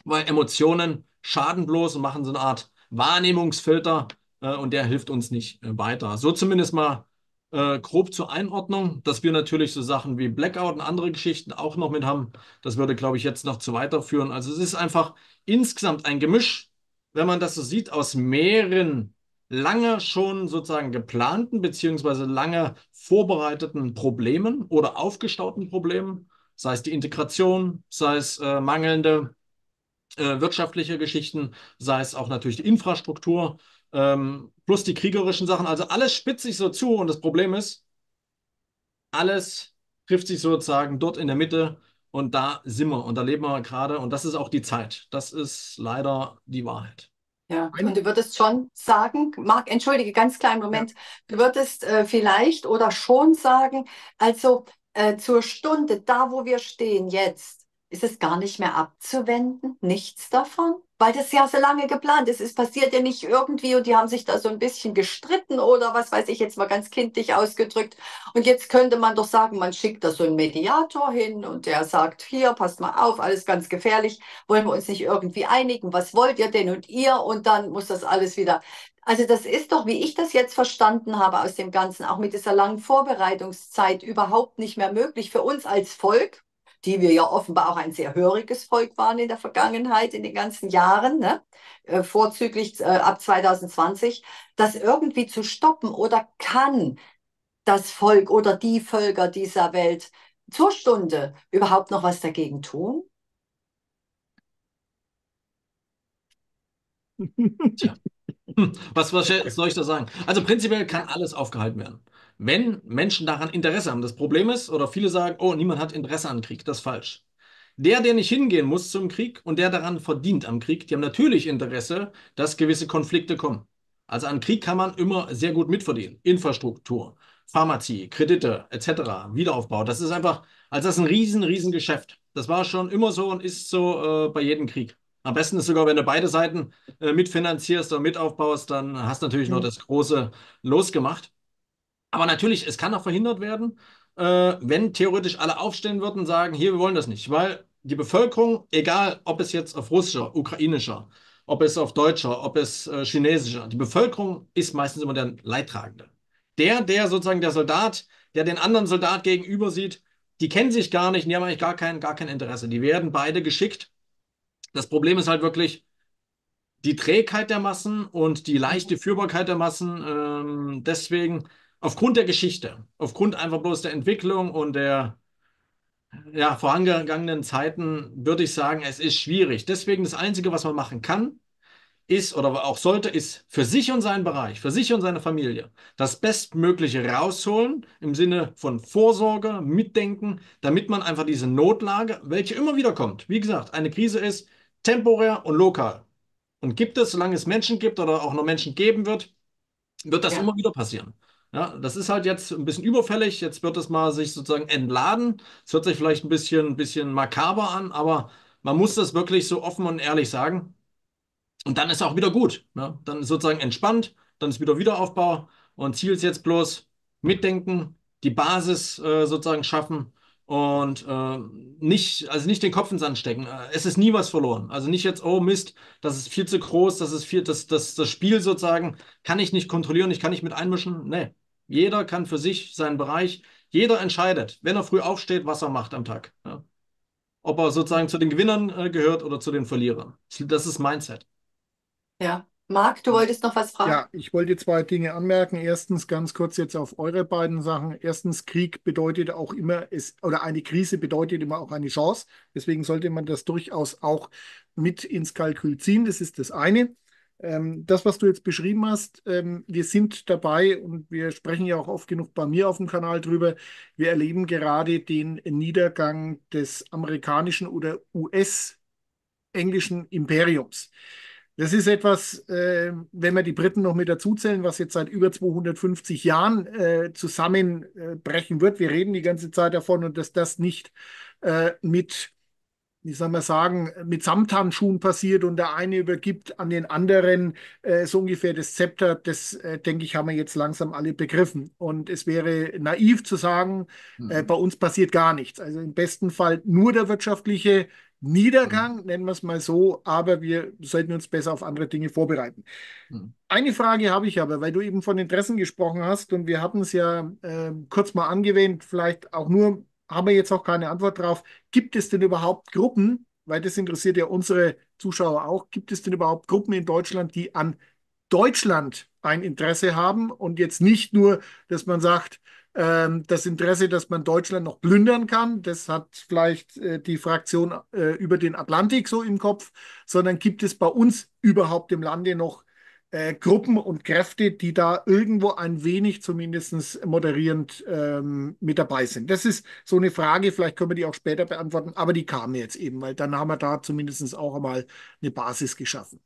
weil Emotionen schaden bloß und machen so eine Art Wahrnehmungsfilter äh, und der hilft uns nicht äh, weiter. So zumindest mal äh, grob zur Einordnung, dass wir natürlich so Sachen wie Blackout und andere Geschichten auch noch mit haben. Das würde, glaube ich, jetzt noch zu weiterführen. Also es ist einfach insgesamt ein Gemisch, wenn man das so sieht, aus mehreren lange schon sozusagen geplanten beziehungsweise lange vorbereiteten Problemen oder aufgestauten Problemen, sei es die Integration, sei es äh, mangelnde äh, wirtschaftliche Geschichten, sei es auch natürlich die Infrastruktur, ähm, plus die kriegerischen Sachen. Also alles spitzt sich so zu und das Problem ist, alles trifft sich sozusagen dort in der Mitte und da sind wir und da leben wir gerade und das ist auch die Zeit. Das ist leider die Wahrheit. Ja, und du würdest schon sagen, Marc, entschuldige, ganz kleinen Moment, ja. du würdest äh, vielleicht oder schon sagen, also äh, zur Stunde, da wo wir stehen jetzt, ist es gar nicht mehr abzuwenden? Nichts davon? Weil das ja so lange geplant ist. Es passiert ja nicht irgendwie und die haben sich da so ein bisschen gestritten oder was weiß ich jetzt mal ganz kindlich ausgedrückt. Und jetzt könnte man doch sagen, man schickt da so einen Mediator hin und der sagt, hier, passt mal auf, alles ganz gefährlich. Wollen wir uns nicht irgendwie einigen? Was wollt ihr denn und ihr? Und dann muss das alles wieder also das ist doch, wie ich das jetzt verstanden habe aus dem Ganzen, auch mit dieser langen Vorbereitungszeit überhaupt nicht mehr möglich für uns als Volk, die wir ja offenbar auch ein sehr höriges Volk waren in der Vergangenheit, in den ganzen Jahren, ne? Äh, vorzüglich äh, ab 2020, das irgendwie zu stoppen oder kann das Volk oder die Völker dieser Welt zur Stunde überhaupt noch was dagegen tun? Tja. Hm, was, was soll ich da sagen? Also prinzipiell kann alles aufgehalten werden wenn Menschen daran Interesse haben. Das Problem ist, oder viele sagen, oh, niemand hat Interesse an Krieg, das ist falsch. Der, der nicht hingehen muss zum Krieg und der daran verdient am Krieg, die haben natürlich Interesse, dass gewisse Konflikte kommen. Also an Krieg kann man immer sehr gut mitverdienen. Infrastruktur, Pharmazie, Kredite etc., Wiederaufbau. Das ist einfach, also das ist ein riesen, riesen Geschäft. Das war schon immer so und ist so äh, bei jedem Krieg. Am besten ist sogar, wenn du beide Seiten äh, mitfinanzierst und mitaufbaust, dann hast du natürlich mhm. noch das große losgemacht. Aber natürlich, es kann auch verhindert werden, äh, wenn theoretisch alle aufstehen würden und sagen, hier, wir wollen das nicht. Weil die Bevölkerung, egal ob es jetzt auf russischer, ukrainischer, ob es auf deutscher, ob es äh, chinesischer, die Bevölkerung ist meistens immer der Leidtragende. Der, der sozusagen der Soldat, der den anderen Soldat gegenüber sieht, die kennen sich gar nicht, die haben eigentlich gar kein, gar kein Interesse. Die werden beide geschickt. Das Problem ist halt wirklich die Trägheit der Massen und die leichte Führbarkeit der Massen. Ähm, deswegen aufgrund der Geschichte, aufgrund einfach bloß der Entwicklung und der ja, vorangegangenen Zeiten, würde ich sagen, es ist schwierig. Deswegen das Einzige, was man machen kann, ist oder auch sollte, ist für sich und seinen Bereich, für sich und seine Familie das Bestmögliche rausholen im Sinne von Vorsorge, Mitdenken, damit man einfach diese Notlage, welche immer wieder kommt, wie gesagt, eine Krise ist temporär und lokal. Und gibt es, solange es Menschen gibt oder auch noch Menschen geben wird, wird das ja. immer wieder passieren. Ja, das ist halt jetzt ein bisschen überfällig. Jetzt wird es mal sich sozusagen entladen. Es hört sich vielleicht ein bisschen, ein bisschen makaber an, aber man muss das wirklich so offen und ehrlich sagen. Und dann ist auch wieder gut. Ne? Dann ist sozusagen entspannt, dann ist wieder Wiederaufbau und Ziel ist jetzt bloß mitdenken, die Basis äh, sozusagen schaffen und äh, nicht, also nicht den Kopf ins Sand stecken. Äh, es ist nie was verloren. Also nicht jetzt, oh Mist, das ist viel zu groß, das ist viel, das, das, das Spiel sozusagen kann ich nicht kontrollieren, ich kann nicht mit einmischen. Nee, jeder kann für sich seinen Bereich, jeder entscheidet, wenn er früh aufsteht, was er macht am Tag. Ja. Ob er sozusagen zu den Gewinnern äh, gehört oder zu den Verlierern. Das ist Mindset. Ja, Marc, du wolltest noch was fragen? Ja, ich wollte zwei Dinge anmerken. Erstens ganz kurz jetzt auf eure beiden Sachen. Erstens, Krieg bedeutet auch immer, es, oder eine Krise bedeutet immer auch eine Chance. Deswegen sollte man das durchaus auch mit ins Kalkül ziehen. Das ist das eine. Ähm, das, was du jetzt beschrieben hast, ähm, wir sind dabei und wir sprechen ja auch oft genug bei mir auf dem Kanal drüber. Wir erleben gerade den Niedergang des amerikanischen oder US-englischen Imperiums. Das ist etwas, äh, wenn wir die Briten noch mit dazuzählen, was jetzt seit über 250 Jahren äh, zusammenbrechen äh, wird. Wir reden die ganze Zeit davon und dass das nicht äh, mit wie soll man sagen, mit Samthandschuhen passiert und der eine übergibt an den anderen äh, so ungefähr das Zepter, das äh, denke ich, haben wir jetzt langsam alle begriffen. Und es wäre naiv zu sagen, äh, mhm. äh, bei uns passiert gar nichts. Also im besten Fall nur der wirtschaftliche Niedergang, mhm. nennen wir es mal so, aber wir sollten uns besser auf andere Dinge vorbereiten. Mhm. Eine Frage habe ich aber, weil du eben von Interessen gesprochen hast und wir hatten es ja ähm, kurz mal angewähnt, vielleicht auch nur haben wir jetzt auch keine Antwort drauf. Gibt es denn überhaupt Gruppen, weil das interessiert ja unsere Zuschauer auch, gibt es denn überhaupt Gruppen in Deutschland, die an Deutschland ein Interesse haben und jetzt nicht nur, dass man sagt, ähm, das Interesse, dass man Deutschland noch plündern kann, das hat vielleicht äh, die Fraktion äh, über den Atlantik so im Kopf, sondern gibt es bei uns überhaupt im Lande noch äh, Gruppen und Kräfte, die da irgendwo ein wenig zumindest moderierend ähm, mit dabei sind. Das ist so eine Frage, vielleicht können wir die auch später beantworten, aber die kam jetzt eben, weil dann haben wir da zumindest auch einmal eine Basis geschaffen.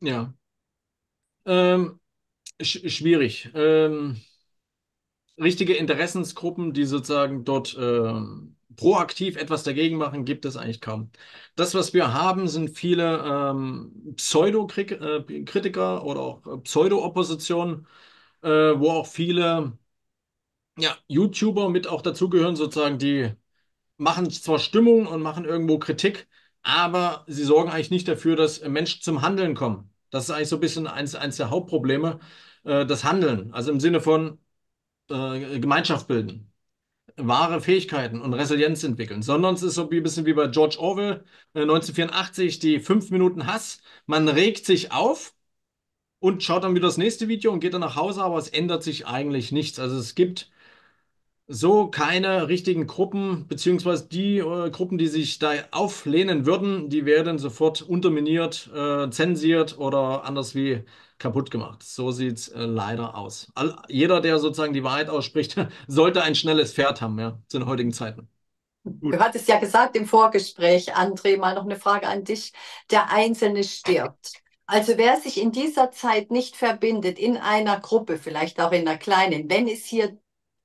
Ja. Ähm, sch schwierig. Ähm, richtige Interessensgruppen, die sozusagen dort ähm, proaktiv etwas dagegen machen, gibt es eigentlich kaum. Das, was wir haben, sind viele ähm, Pseudo-Kritiker äh, oder auch äh, Pseudo-Opposition, äh, wo auch viele ja, YouTuber mit auch dazugehören, sozusagen, die machen zwar Stimmung und machen irgendwo Kritik, aber sie sorgen eigentlich nicht dafür, dass Menschen zum Handeln kommen. Das ist eigentlich so ein bisschen eins, eins der Hauptprobleme, äh, das Handeln. Also im Sinne von äh, Gemeinschaft bilden wahre Fähigkeiten und Resilienz entwickeln, sondern es ist so ein bisschen wie bei George Orwell 1984, äh, die fünf Minuten Hass. Man regt sich auf und schaut dann wieder das nächste Video und geht dann nach Hause, aber es ändert sich eigentlich nichts. Also es gibt so keine richtigen Gruppen, beziehungsweise die äh, Gruppen, die sich da auflehnen würden, die werden sofort unterminiert, äh, zensiert oder anders wie kaputt gemacht. So sieht es äh, leider aus. All, jeder, der sozusagen die Wahrheit ausspricht, sollte ein schnelles Pferd haben, ja, zu den heutigen Zeiten. Du hattest ja gesagt im Vorgespräch, André, mal noch eine Frage an dich. Der Einzelne stirbt. Also wer sich in dieser Zeit nicht verbindet, in einer Gruppe, vielleicht auch in einer kleinen, wenn es hier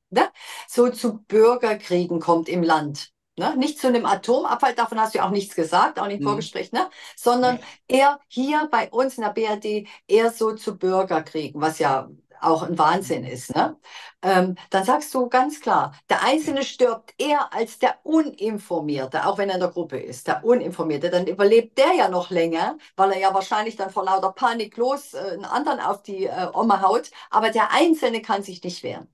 ne, so zu Bürgerkriegen kommt im Land, Ne? Nicht zu einem Atomabfall, davon hast du ja auch nichts gesagt, auch nicht im mhm. Vorgespräch, ne? sondern eher hier bei uns in der BRD eher so zu Bürgerkriegen, was ja auch ein Wahnsinn mhm. ist. Ne? Ähm, dann sagst du ganz klar, der Einzelne stirbt eher als der Uninformierte, auch wenn er in der Gruppe ist, der Uninformierte. Dann überlebt der ja noch länger, weil er ja wahrscheinlich dann vor lauter Panik los äh, einen anderen auf die äh, Oma haut. Aber der Einzelne kann sich nicht wehren.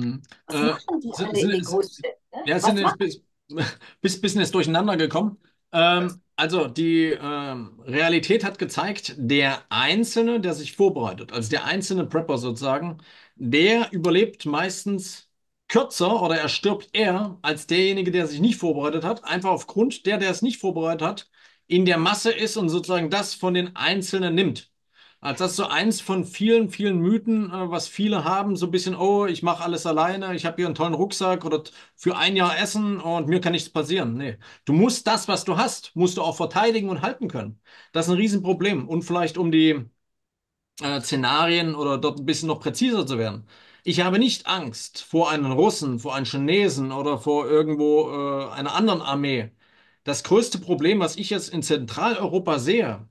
Hm. Was äh, machen die sind, alle sind, in den Großstädten? Ne? Ja, Was sind, machen? bis, bisschen ist durcheinander gekommen. Ähm, also die ähm, Realität hat gezeigt, der Einzelne, der sich vorbereitet, also der einzelne Prepper sozusagen, der überlebt meistens kürzer oder er stirbt eher als derjenige, der sich nicht vorbereitet hat, einfach aufgrund der, der es nicht vorbereitet hat, in der Masse ist und sozusagen das von den Einzelnen nimmt als das so eins von vielen, vielen Mythen, äh, was viele haben, so ein bisschen, oh, ich mache alles alleine, ich habe hier einen tollen Rucksack oder für ein Jahr Essen und mir kann nichts passieren. Nee, du musst das, was du hast, musst du auch verteidigen und halten können. Das ist ein Riesenproblem. Und vielleicht um die äh, Szenarien oder dort ein bisschen noch präziser zu werden. Ich habe nicht Angst vor einem Russen, vor einem Chinesen oder vor irgendwo äh, einer anderen Armee. Das größte Problem, was ich jetzt in Zentraleuropa sehe,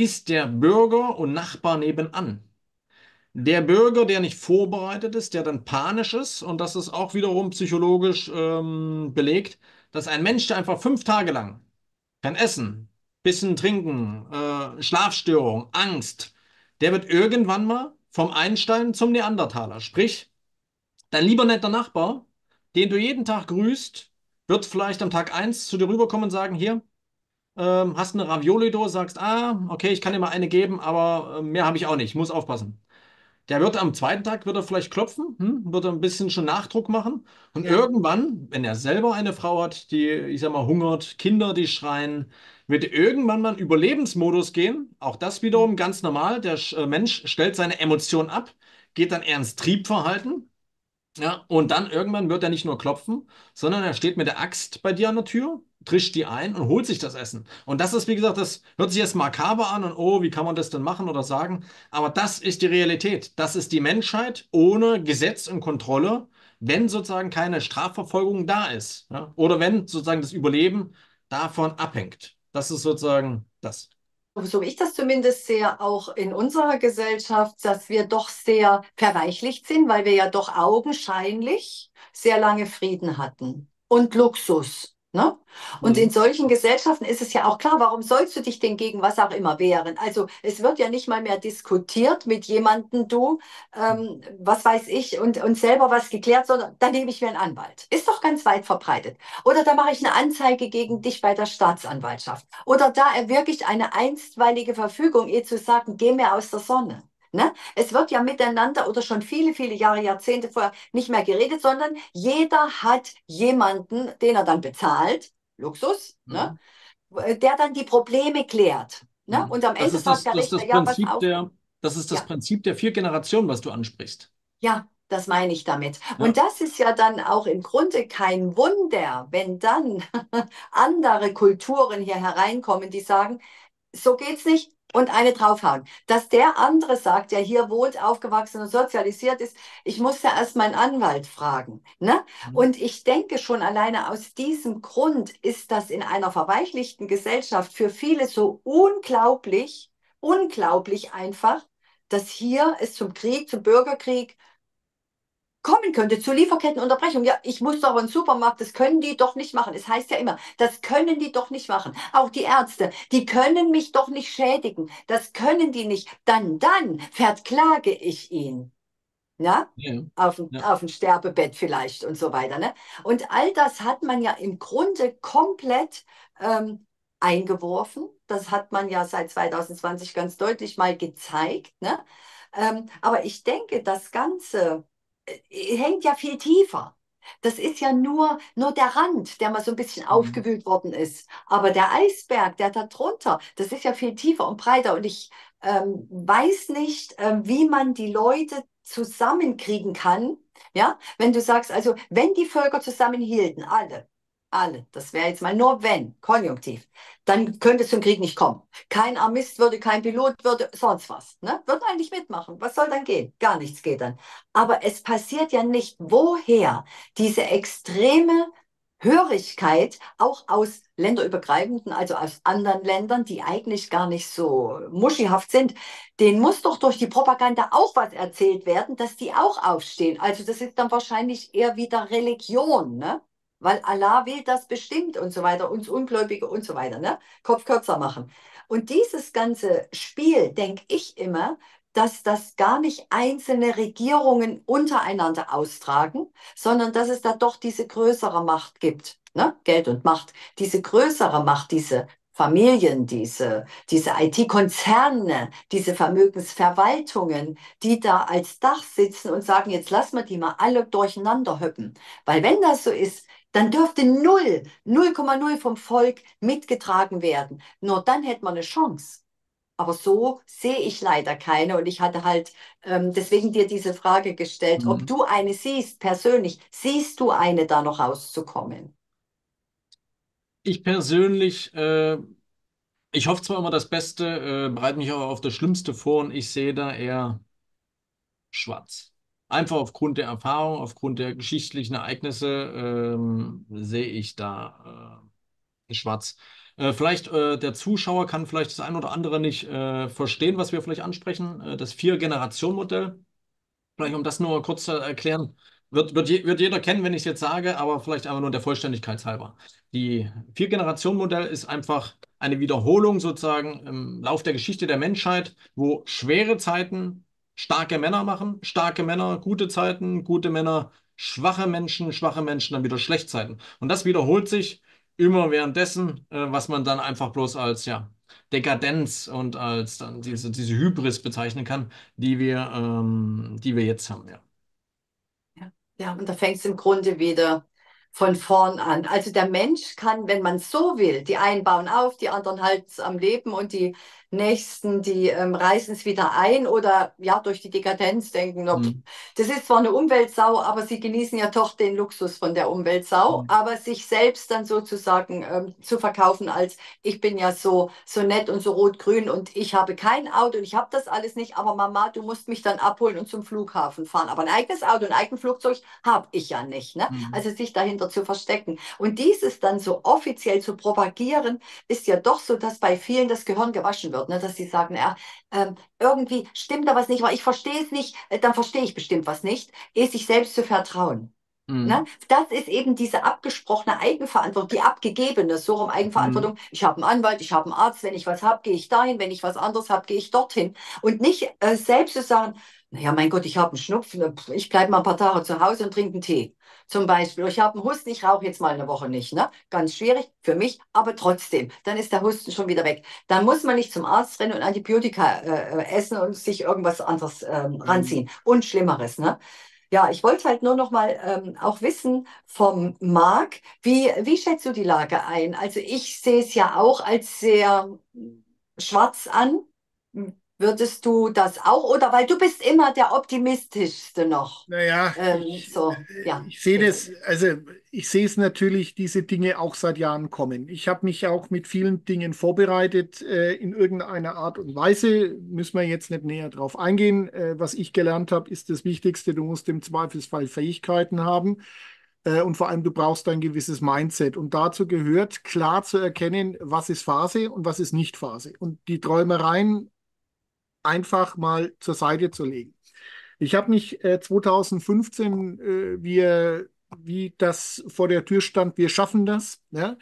ist der Bürger und Nachbar nebenan. Der Bürger, der nicht vorbereitet ist, der dann panisch ist, und das ist auch wiederum psychologisch ähm, belegt, dass ein Mensch, der einfach fünf Tage lang kein Essen, bisschen Trinken, äh, Schlafstörung, Angst, der wird irgendwann mal vom Einstein zum Neandertaler. Sprich, dein lieber netter Nachbar, den du jeden Tag grüßt, wird vielleicht am Tag eins zu dir rüberkommen und sagen, hier, ähm, hast eine Ravioli-Dose, sagst, ah, okay, ich kann dir mal eine geben, aber äh, mehr habe ich auch nicht, muss aufpassen. Der wird am zweiten Tag, wird er vielleicht klopfen, hm? wird er ein bisschen schon Nachdruck machen. Und Ja. irgendwann, wenn er selber eine Frau hat, die, ich sag mal, hungert, Kinder, die schreien, wird irgendwann mal in Überlebensmodus gehen. Auch das wiederum ganz normal. Der Sch- äh, Mensch stellt seine Emotionen ab, geht dann eher ins Triebverhalten. Ja, und dann irgendwann wird er nicht nur klopfen, sondern er steht mit der Axt bei dir an der Tür trischt die ein und holt sich das Essen. Und das ist, wie gesagt, das hört sich jetzt makaber an und oh, wie kann man das denn machen oder sagen? Aber das ist die Realität. Das ist die Menschheit ohne Gesetz und Kontrolle, wenn sozusagen keine Strafverfolgung da ist. Ja? Oder wenn sozusagen das Überleben davon abhängt. Das ist sozusagen das. So wie ich das zumindest sehe, auch in unserer Gesellschaft, dass wir doch sehr verweichlicht sind, weil wir ja doch augenscheinlich sehr lange Frieden hatten und Luxus Ne? Und mhm. in solchen Gesellschaften ist es ja auch klar, warum sollst du dich denn gegen was auch immer wehren? Also es wird ja nicht mal mehr diskutiert mit jemandem, du, ähm, was weiß ich, und, und selber was geklärt, sondern da nehme ich mir einen Anwalt. Ist doch ganz weit verbreitet. Oder da mache ich eine Anzeige gegen dich bei der Staatsanwaltschaft. Oder da erwirke ich eine einstweilige Verfügung, ihr eh zu sagen, geh mir aus der Sonne. Ne? Es wird ja miteinander oder schon viele, viele Jahre, Jahrzehnte vorher nicht mehr geredet, sondern jeder hat jemanden, den er dann bezahlt, Luxus, ne? mhm. ne? der dann die Probleme klärt. Ne? Mhm. Und am das Ende sagt der Richter, ja, was Der, das ist das ja. Prinzip der vier Generationen, was du ansprichst. Ja, das meine ich damit. Ja. Und das ist ja dann auch im Grunde kein Wunder, wenn dann andere Kulturen hier hereinkommen, die sagen, so geht's nicht, und eine draufhauen. Dass der andere sagt, der hier wohnt, aufgewachsen und sozialisiert ist, ich muss ja erst meinen Anwalt fragen. Ne? Mhm. Und ich denke schon alleine aus diesem Grund ist das in einer verweichlichten Gesellschaft für viele so unglaublich, unglaublich einfach, dass hier es zum Krieg, zum Bürgerkrieg kommen könnte zur Lieferkettenunterbrechung. Ja, ich muss doch einen Supermarkt, das können die doch nicht machen. Es heißt ja immer, das können die doch nicht machen. Auch die Ärzte, die können mich doch nicht schädigen. Das können die nicht. Dann, dann verklage ich ihn. Na? Ja. Auf, ein, ja. auf ein Sterbebett vielleicht und so weiter. Ne? Und all das hat man ja im Grunde komplett ähm, eingeworfen. Das hat man ja seit 2020 ganz deutlich mal gezeigt. Ne? Ähm, aber ich denke, das Ganze äh, hängt ja viel tiefer. Das ist ja nur, nur der Rand, der mal so ein bisschen mhm. aufgewühlt worden ist. Aber der Eisberg, der da drunter, das ist ja viel tiefer und breiter. Und ich ähm, weiß nicht, äh, wie man die Leute zusammenkriegen kann. Ja, wenn du sagst, also wenn die Völker zusammenhielten, alle, alle, das wäre jetzt mal nur wenn, konjunktiv, dann könnte es zum Krieg nicht kommen. Kein Armist würde, kein Pilot würde, sonst was. Ne? Würden eigentlich mitmachen. Was soll dann gehen? Gar nichts geht dann. Aber es passiert ja nicht, woher diese extreme Hörigkeit auch aus länderübergreifenden, also aus anderen Ländern, die eigentlich gar nicht so muschihaft sind, denen muss doch durch die Propaganda auch was erzählt werden, dass die auch aufstehen. Also das ist dann wahrscheinlich eher wieder Religion, ne? weil Allah will das bestimmt und so weiter, uns Ungläubige und so weiter, ne? Kopf kürzer machen. Und dieses ganze Spiel, denke ich immer, dass das gar nicht einzelne Regierungen untereinander austragen, sondern dass es da doch diese größere Macht gibt, ne? Geld und Macht, diese größere Macht, diese Familien, diese, diese IT-Konzerne, diese Vermögensverwaltungen, die da als Dach sitzen und sagen, jetzt lassen wir die mal alle durcheinander hüppen. Weil wenn das so ist, dann dürfte 0, 0,0 vom Volk mitgetragen werden. Nur dann hätte man eine Chance. Aber so sehe ich leider keine. Und ich hatte halt ähm, deswegen dir diese Frage gestellt, mhm. ob du eine siehst, persönlich. Siehst du eine, da noch rauszukommen? Ich persönlich, äh, ich hoffe zwar immer das Beste, äh, bereite mich aber auf das Schlimmste vor und ich sehe da eher schwarz einfach aufgrund der Erfahrung, aufgrund der geschichtlichen Ereignisse ähm, sehe ich da äh, schwarz. Äh, vielleicht äh, der Zuschauer kann vielleicht das ein oder andere nicht äh, verstehen, was wir vielleicht ansprechen. Äh, das Vier-Generation-Modell, vielleicht um das nur kurz zu erklären, wird, wird, je, wird jeder kennen, wenn ich es jetzt sage, aber vielleicht einfach nur der Vollständigkeit halber. Die Vier-Generation-Modell ist einfach eine Wiederholung sozusagen im Lauf der Geschichte der Menschheit, wo schwere Zeiten starke Männer machen, starke Männer gute Zeiten, gute Männer schwache Menschen, schwache Menschen dann wieder Schlechtzeiten. Und das wiederholt sich immer währenddessen, äh, was man dann einfach bloß als ja, Dekadenz und als dann diese, diese Hybris bezeichnen kann, die wir, ähm, die wir jetzt haben. Ja. Ja, ja und da fängt es im Grunde wieder von vorn an. Also der Mensch kann, wenn man so will, die einen bauen auf, die anderen halt am Leben und die Nächsten, die ähm, reißen es wieder ein oder ja, durch die Dekadenz denken, ob, mhm. das ist zwar eine Umweltsau, aber sie genießen ja doch den Luxus von der Umweltsau, mhm. aber sich selbst dann sozusagen ähm, zu verkaufen als ich bin ja so, so nett und so rot-grün und ich habe kein Auto und ich habe das alles nicht, aber Mama, du musst mich dann abholen und zum Flughafen fahren. Aber ein eigenes Auto, ein eigenes Flugzeug habe ich ja nicht. Ne? Mhm. Also sich dahinter zu verstecken. Und dieses dann so offiziell zu propagieren, ist ja doch so, dass bei vielen das Gehirn gewaschen wird wird, ne? dass sie sagen, ja, äh, irgendwie stimmt da was nicht, weil ich verstehe es nicht, äh, dann verstehe ich bestimmt was nicht, ist sich selbst zu vertrauen. Mhm. Ne? Das ist eben diese abgesprochene Eigenverantwortung, die abgegebene, so rum Eigenverantwortung. Mhm. Ich habe einen Anwalt, ich habe einen Arzt, wenn ich was habe, gehe ich dahin, wenn ich was anderes habe, gehe ich dorthin. Und nicht äh, selbst zu sagen, naja, mein Gott, ich habe einen Schnupfen, äh, ich bleibe mal ein paar Tage zu Hause und trinke einen Tee. Zum Beispiel, ich habe einen Husten, ich rauche jetzt mal eine Woche nicht. Ne? Ganz schwierig für mich, aber trotzdem, dann ist der Husten schon wieder weg. Dann muss man nicht zum Arzt rennen und Antibiotika äh, essen und sich irgendwas anderes ähm, mhm. ranziehen. Und Schlimmeres. Ne? Ja, ich wollte halt nur noch mal ähm, auch wissen vom Marc, wie, wie schätzt du die Lage ein? Also ich sehe es ja auch als sehr schwarz an, Würdest du das auch oder weil du bist immer der optimistischste noch? Naja, ähm, ich, so, äh, ja. ich sehe das, also ich sehe es natürlich, diese Dinge auch seit Jahren kommen. Ich habe mich auch mit vielen Dingen vorbereitet äh, in irgendeiner Art und Weise. Müssen wir jetzt nicht näher drauf eingehen. Äh, was ich gelernt habe, ist das Wichtigste, du musst im Zweifelsfall Fähigkeiten haben. Äh, und vor allem, du brauchst ein gewisses Mindset. Und dazu gehört, klar zu erkennen, was ist Phase und was ist nicht Phase. Und die Träumereien einfach mal zur Seite zu legen. Ich habe mich äh, 2015, äh, wir, wie das vor der Tür stand, wir schaffen das, ja,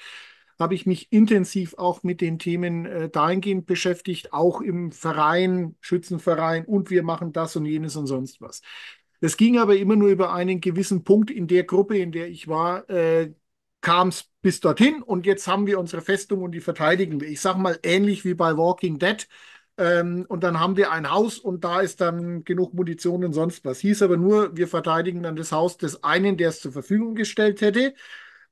habe ich mich intensiv auch mit den Themen äh, dahingehend beschäftigt, auch im Verein, Schützenverein und wir machen das und jenes und sonst was. Es ging aber immer nur über einen gewissen Punkt in der Gruppe, in der ich war, äh, kam es bis dorthin und jetzt haben wir unsere Festung und die verteidigen wir. Ich sage mal ähnlich wie bei Walking Dead. Ähm, und dann haben wir ein Haus und da ist dann genug Munition und sonst was. Hieß aber nur, wir verteidigen dann das Haus des einen, der es zur Verfügung gestellt hätte.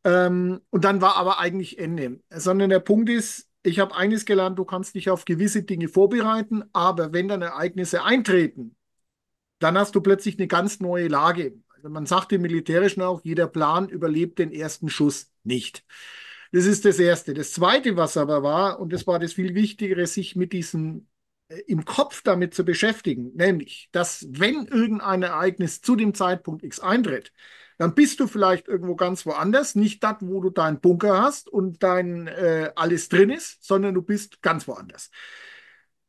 Ähm, und dann war aber eigentlich Ende. Sondern der Punkt ist, ich habe eines gelernt, du kannst dich auf gewisse Dinge vorbereiten, aber wenn dann Ereignisse eintreten, dann hast du plötzlich eine ganz neue Lage. Also man sagt im Militärischen auch, jeder Plan überlebt den ersten Schuss nicht. Das ist das Erste. Das Zweite, was aber war, und das war das viel Wichtigere, sich mit diesen äh, im Kopf damit zu beschäftigen, nämlich, dass wenn irgendein Ereignis zu dem Zeitpunkt X eintritt, dann bist du vielleicht irgendwo ganz woanders, nicht dort, wo du deinen Bunker hast und dein äh, alles drin ist, sondern du bist ganz woanders.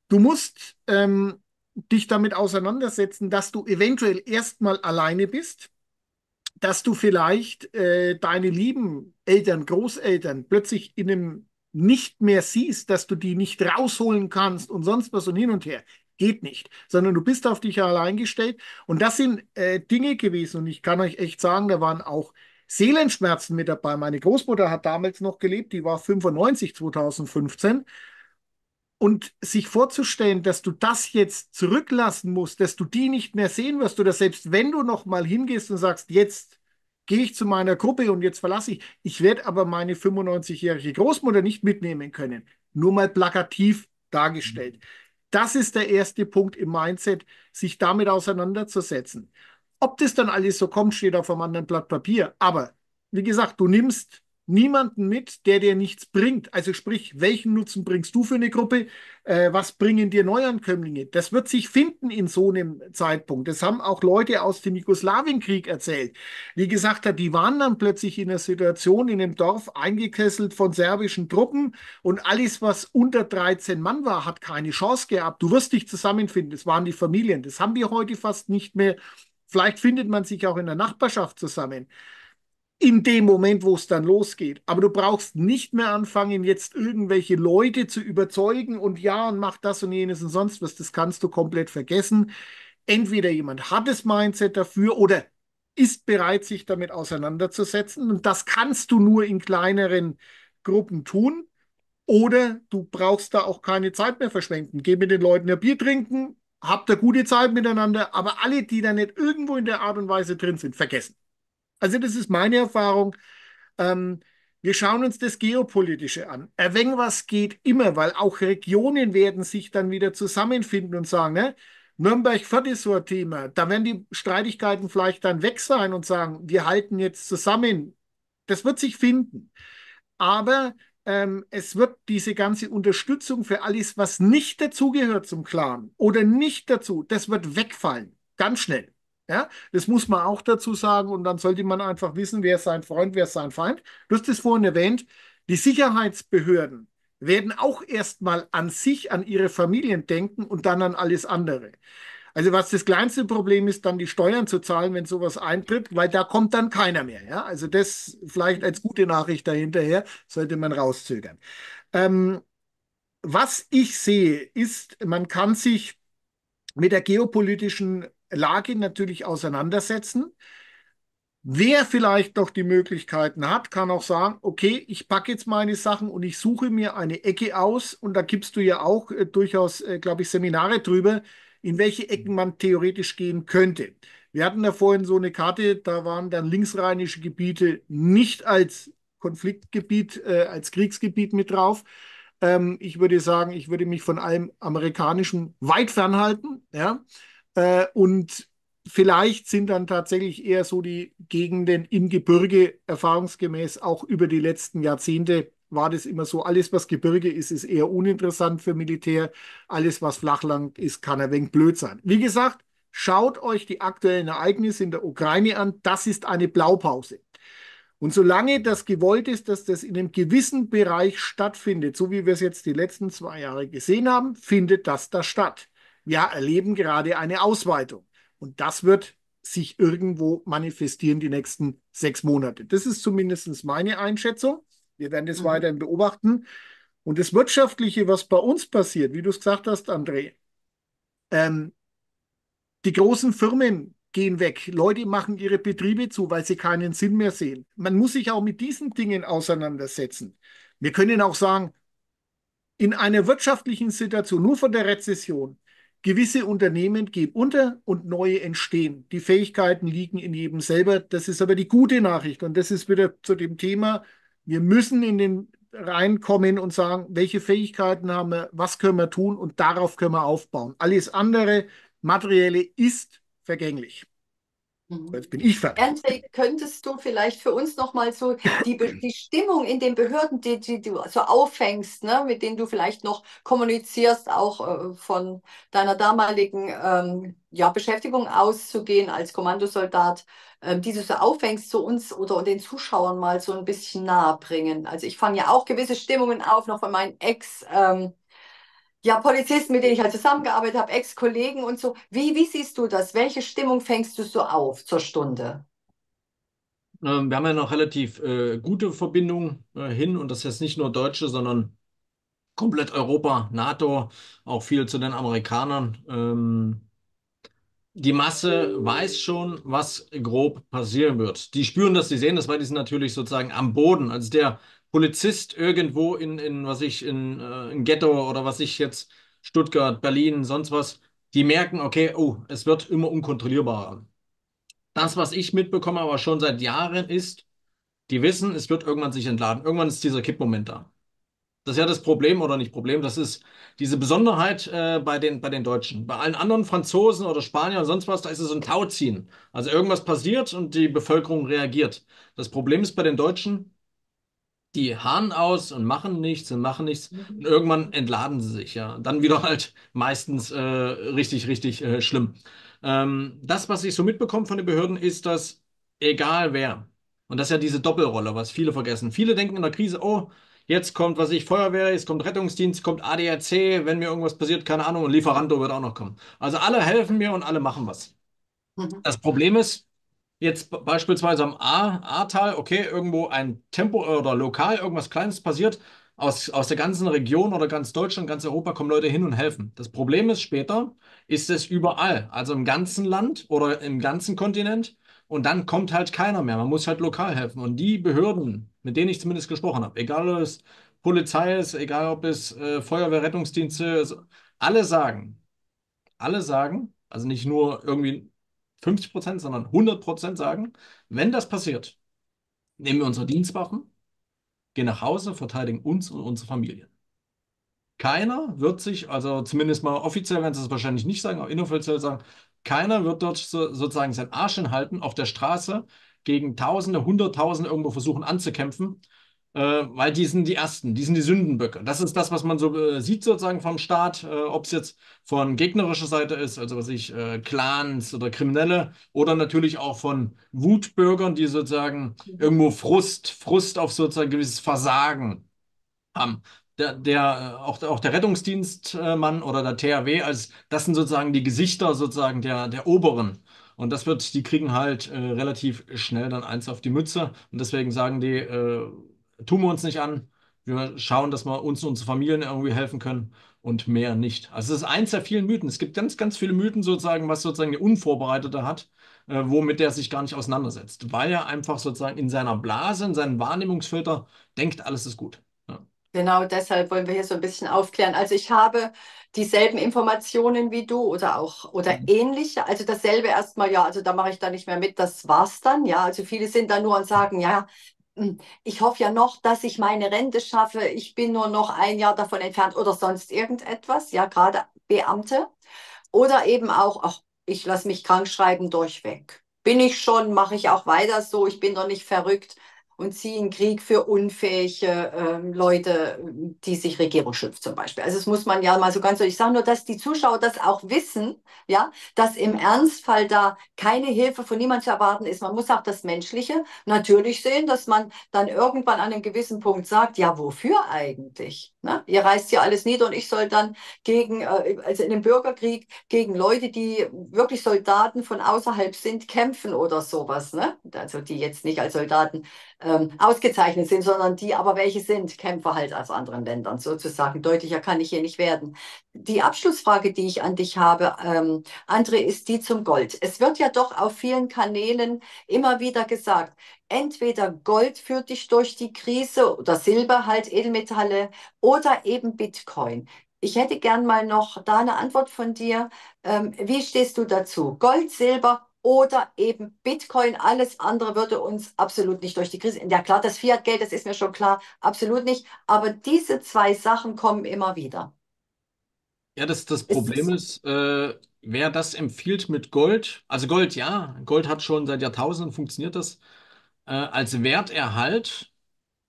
Du musst ähm, dich damit auseinandersetzen, dass du eventuell erstmal alleine bist, dass du vielleicht äh, deine lieben Eltern, Großeltern plötzlich in einem nicht mehr siehst, dass du die nicht rausholen kannst und sonst was und hin und her. Geht nicht, sondern du bist auf dich allein gestellt. Und das sind äh, Dinge gewesen. Und ich kann euch echt sagen, da waren auch Seelenschmerzen mit dabei. Meine Großmutter hat damals noch gelebt, die war 95, 2015. Und sich vorzustellen, dass du das jetzt zurücklassen musst, dass du die nicht mehr sehen wirst oder selbst wenn du noch mal hingehst und sagst, jetzt gehe ich zu meiner Gruppe und jetzt verlasse ich. Ich werde aber meine 95-jährige Großmutter nicht mitnehmen können. Nur mal plakativ dargestellt. Mhm. Das ist der erste Punkt im Mindset, sich damit auseinanderzusetzen. Ob das dann alles so kommt, steht auf einem anderen Blatt Papier. Aber wie gesagt, du nimmst niemanden mit, der dir nichts bringt. Also sprich, welchen Nutzen bringst du für eine Gruppe? Äh, was bringen dir Neuankömmlinge? Das wird sich finden in so einem Zeitpunkt. Das haben auch Leute aus dem Jugoslawienkrieg erzählt. Wie gesagt, die waren dann plötzlich in einer Situation in einem Dorf eingekesselt von serbischen Truppen und alles, was unter 13 Mann war, hat keine Chance gehabt. Du wirst dich zusammenfinden. Das waren die Familien. Das haben wir heute fast nicht mehr. Vielleicht findet man sich auch in der Nachbarschaft zusammen in dem Moment, wo es dann losgeht. Aber du brauchst nicht mehr anfangen, jetzt irgendwelche Leute zu überzeugen und ja, und mach das und jenes und sonst was. Das kannst du komplett vergessen. Entweder jemand hat das Mindset dafür oder ist bereit, sich damit auseinanderzusetzen. Und das kannst du nur in kleineren Gruppen tun. Oder du brauchst da auch keine Zeit mehr verschwenden. Geh mit den Leuten ein Bier trinken, habt da gute Zeit miteinander, aber alle, die da nicht irgendwo in der Art und Weise drin sind, vergessen. Also das ist meine Erfahrung. Ähm, wir schauen uns das Geopolitische an. Erwäng was geht immer, weil auch Regionen werden sich dann wieder zusammenfinden und sagen, ne? Nürnberg-Fürth ist so ein Thema. Da werden die Streitigkeiten vielleicht dann weg sein und sagen, wir halten jetzt zusammen. Das wird sich finden. Aber ähm, es wird diese ganze Unterstützung für alles, was nicht dazugehört zum Clan oder nicht dazu, das wird wegfallen. Ganz schnell. Ja, das muss man auch dazu sagen und dann sollte man einfach wissen, wer ist sein Freund, wer ist sein Feind. Du hast es vorhin erwähnt, die Sicherheitsbehörden werden auch erstmal an sich, an ihre Familien denken und dann an alles andere. Also was das kleinste Problem ist, dann die Steuern zu zahlen, wenn sowas eintritt, weil da kommt dann keiner mehr. Ja? Also das vielleicht als gute Nachricht dahinterher, sollte man rauszögern. Ähm, was ich sehe, ist, man kann sich mit der geopolitischen Lage natürlich auseinandersetzen. Wer vielleicht noch die Möglichkeiten hat, kann auch sagen, okay, ich packe jetzt meine Sachen und ich suche mir eine Ecke aus. Und da gibst du ja auch äh, durchaus, äh, glaube ich, Seminare drüber, in welche Ecken man theoretisch gehen könnte. Wir hatten da vorhin so eine Karte, da waren dann linksrheinische Gebiete nicht als Konfliktgebiet, äh, als Kriegsgebiet mit drauf. Ähm, ich würde sagen, ich würde mich von allem Amerikanischen weit fernhalten. Ja? Äh, und vielleicht sind dann tatsächlich eher so die Gegenden im Gebirge erfahrungsgemäß auch über die letzten Jahrzehnte war das immer so, alles was Gebirge ist, ist eher uninteressant für Militär, alles was Flachland ist, kann ein wenig blöd sein. Wie gesagt, schaut euch die aktuellen Ereignisse in der Ukraine an, das ist eine Blaupause. Und solange das gewollt ist, dass das in einem gewissen Bereich stattfindet, so wie wir es jetzt die letzten zwei Jahre gesehen haben, findet das da statt ja, erleben gerade eine Ausweitung. Und das wird sich irgendwo manifestieren die nächsten sechs Monate. Das ist zumindest meine Einschätzung. Wir werden das mhm. weiterhin beobachten. Und das Wirtschaftliche, was bei uns passiert, wie du es gesagt hast, André, ähm, die großen Firmen gehen weg. Leute machen ihre Betriebe zu, weil sie keinen Sinn mehr sehen. Man muss sich auch mit diesen Dingen auseinandersetzen. Wir können auch sagen, in einer wirtschaftlichen Situation, nur von der Rezession, Gewisse Unternehmen gehen unter und neue entstehen. Die Fähigkeiten liegen in jedem selber. Das ist aber die gute Nachricht. Und das ist wieder zu dem Thema, wir müssen in den reinkommen und sagen, welche Fähigkeiten haben wir, was können wir tun und darauf können wir aufbauen. Alles andere, materielle ist vergänglich. Mhm. Jetzt bin ich fertig. Ernst, könntest du vielleicht für uns nochmal so die, die Stimmung in den Behörden, die, die, du so auffängst, ne, mit denen du vielleicht noch kommunizierst, auch äh, von deiner damaligen ähm, ja, Beschäftigung auszugehen als Kommandosoldat, äh, die du so auffängst, zu so uns oder den Zuschauern mal so ein bisschen nahe bringen. Also ich fange ja auch gewisse Stimmungen auf, noch von meinen Ex- ähm, ja, Polizisten, mit denen ich halt zusammengearbeitet habe, Ex-Kollegen und so. Wie, wie siehst du das? Welche Stimmung fängst du so auf zur Stunde? Ähm, wir haben ja noch relativ äh, gute Verbindungen äh, hin und das ist jetzt nicht nur Deutsche, sondern komplett Europa, NATO, auch viel zu den Amerikanern. Ähm, die Masse weiß schon, was grob passieren wird. Die spüren das, die sehen das, weil die sind natürlich sozusagen am Boden. Als der Polizist irgendwo in, in was ich, in, äh, in Ghetto oder was ich jetzt, Stuttgart, Berlin, sonst was, die merken, okay, oh, es wird immer unkontrollierbarer. Das, was ich mitbekomme, aber schon seit Jahren ist, die wissen, es wird irgendwann sich entladen. Irgendwann ist dieser Kippmoment da. Das ist ja das Problem oder nicht Problem. Das ist diese Besonderheit äh, bei, den, bei den Deutschen. Bei allen anderen Franzosen oder Spaniern und sonst was, da ist es so ein Tauziehen. Also irgendwas passiert und die Bevölkerung reagiert. Das Problem ist bei den Deutschen, die Hahn aus und machen nichts und machen nichts. Mhm. Und irgendwann entladen sie sich, ja. Dann wieder halt meistens äh, richtig, richtig äh, schlimm. Ähm, das, was ich so mitbekomme von den Behörden, ist, dass egal wer, und das ist ja diese Doppelrolle, was viele vergessen. Viele denken in der Krise, oh, jetzt kommt, was ich, Feuerwehr, jetzt kommt Rettungsdienst, kommt ADAC, wenn mir irgendwas passiert, keine Ahnung, und Lieferando wird auch noch kommen. Also alle helfen mir und alle machen was. Mhm. Das Problem ist, jetzt beispielsweise am Ahrtal, okay, irgendwo ein Tempo äh, oder lokal irgendwas Kleines passiert, aus, aus der ganzen Region oder ganz Deutschland, ganz Europa kommen Leute hin und helfen. Das Problem ist später, ist es überall, also im ganzen Land oder im ganzen Kontinent. Und dann kommt halt keiner mehr. Man muss halt lokal helfen. Und die Behörden, mit denen ich zumindest gesprochen habe, egal ob es Polizei ist, egal ob es äh, Feuerwehr, Rettungsdienste ist, alle sagen, alle sagen, also nicht nur irgendwie 50 Prozent, sondern 100 Prozent sagen, wenn das passiert, nehmen wir unsere Dienstwaffen, gehen nach Hause, verteidigen uns und unsere Familien. Keiner wird sich, also zumindest mal offiziell werden sie es wahrscheinlich nicht sagen, aber inoffiziell sagen, keiner wird dort so, sozusagen seinen Arsch hinhalten, auf der Straße gegen Tausende, Hunderttausende irgendwo versuchen anzukämpfen äh, weil die sind die Ersten, die sind die Sündenböcke. Das ist das, was man so äh, sieht sozusagen vom Staat, äh, ob es jetzt von gegnerischer Seite ist, also was ich, Clans oder Kriminelle oder natürlich auch von Wutbürgern, die sozusagen irgendwo Frust, Frust auf sozusagen gewisses Versagen haben. Der, der, auch, auch der Rettungsdienstmann oder der THW, als das sind sozusagen die Gesichter sozusagen der, der Oberen. Und das wird, die kriegen halt äh, relativ schnell dann eins auf die Mütze. Und deswegen sagen die, äh, tun wir uns nicht an. Wir schauen, dass wir uns und unsere Familien irgendwie helfen können und mehr nicht. Also es ist eins der vielen Mythen. Es gibt ganz, ganz viele Mythen sozusagen, was sozusagen der Unvorbereitete hat, äh, womit er sich gar nicht auseinandersetzt, weil er einfach sozusagen in seiner Blase, in seinem Wahrnehmungsfilter denkt, alles ist gut. Ja. Genau deshalb wollen wir hier so ein bisschen aufklären. Also ich habe dieselben Informationen wie du oder auch oder mhm. ähnliche. Also dasselbe erstmal, ja, also da mache ich da nicht mehr mit, das war's dann, ja. Also viele sind da nur und sagen, ja, hm, ich hoffe ja noch, dass ich meine Rente schaffe. Ich bin nur noch ein Jahr davon entfernt oder sonst irgendetwas. Ja, gerade Beamte. Oder eben auch, ach, ich lasse mich krank schreiben durchweg. Bin ich schon, mache ich auch weiter so. Ich bin doch nicht verrückt und ziehen Krieg für unfähige äh, Leute, die sich Regierung schimpft zum Beispiel. Also es muss man ja mal so ganz so. Ich sage nur, dass die Zuschauer das auch wissen, ja, dass im Ernstfall da keine Hilfe von niemand zu erwarten ist. Man muss auch das Menschliche natürlich sehen, dass man dann irgendwann an einem gewissen Punkt sagt, ja, wofür eigentlich? Ne? Ihr reißt hier alles nieder und ich soll dann gegen, äh, also in einem Bürgerkrieg, gegen Leute, die wirklich Soldaten von außerhalb sind, kämpfen oder sowas. Ne? Also die jetzt nicht als Soldaten ähm, ausgezeichnet sind, sondern die aber welche sind, Kämpfer halt aus anderen Ländern sozusagen. Deutlicher kann ich hier nicht werden die Abschlussfrage, die ich an dich habe, ähm, André, ist die zum Gold. Es wird ja doch auf vielen Kanälen immer wieder gesagt, entweder Gold führt dich durch die Krise oder Silber halt Edelmetalle oder eben Bitcoin. Ich hätte gern mal noch da eine Antwort von dir. Ähm, wie stehst du dazu? Gold, Silber oder eben Bitcoin. Alles andere würde uns absolut nicht durch die Krise. Ja klar, das Fiat-Geld, das ist mir schon klar, absolut nicht. Aber diese zwei Sachen kommen immer wieder. Ja, das, das Problem ist, äh, wer das empfiehlt mit Gold, also Gold ja, Gold hat schon seit Jahrtausenden funktioniert das, äh, als Werterhalt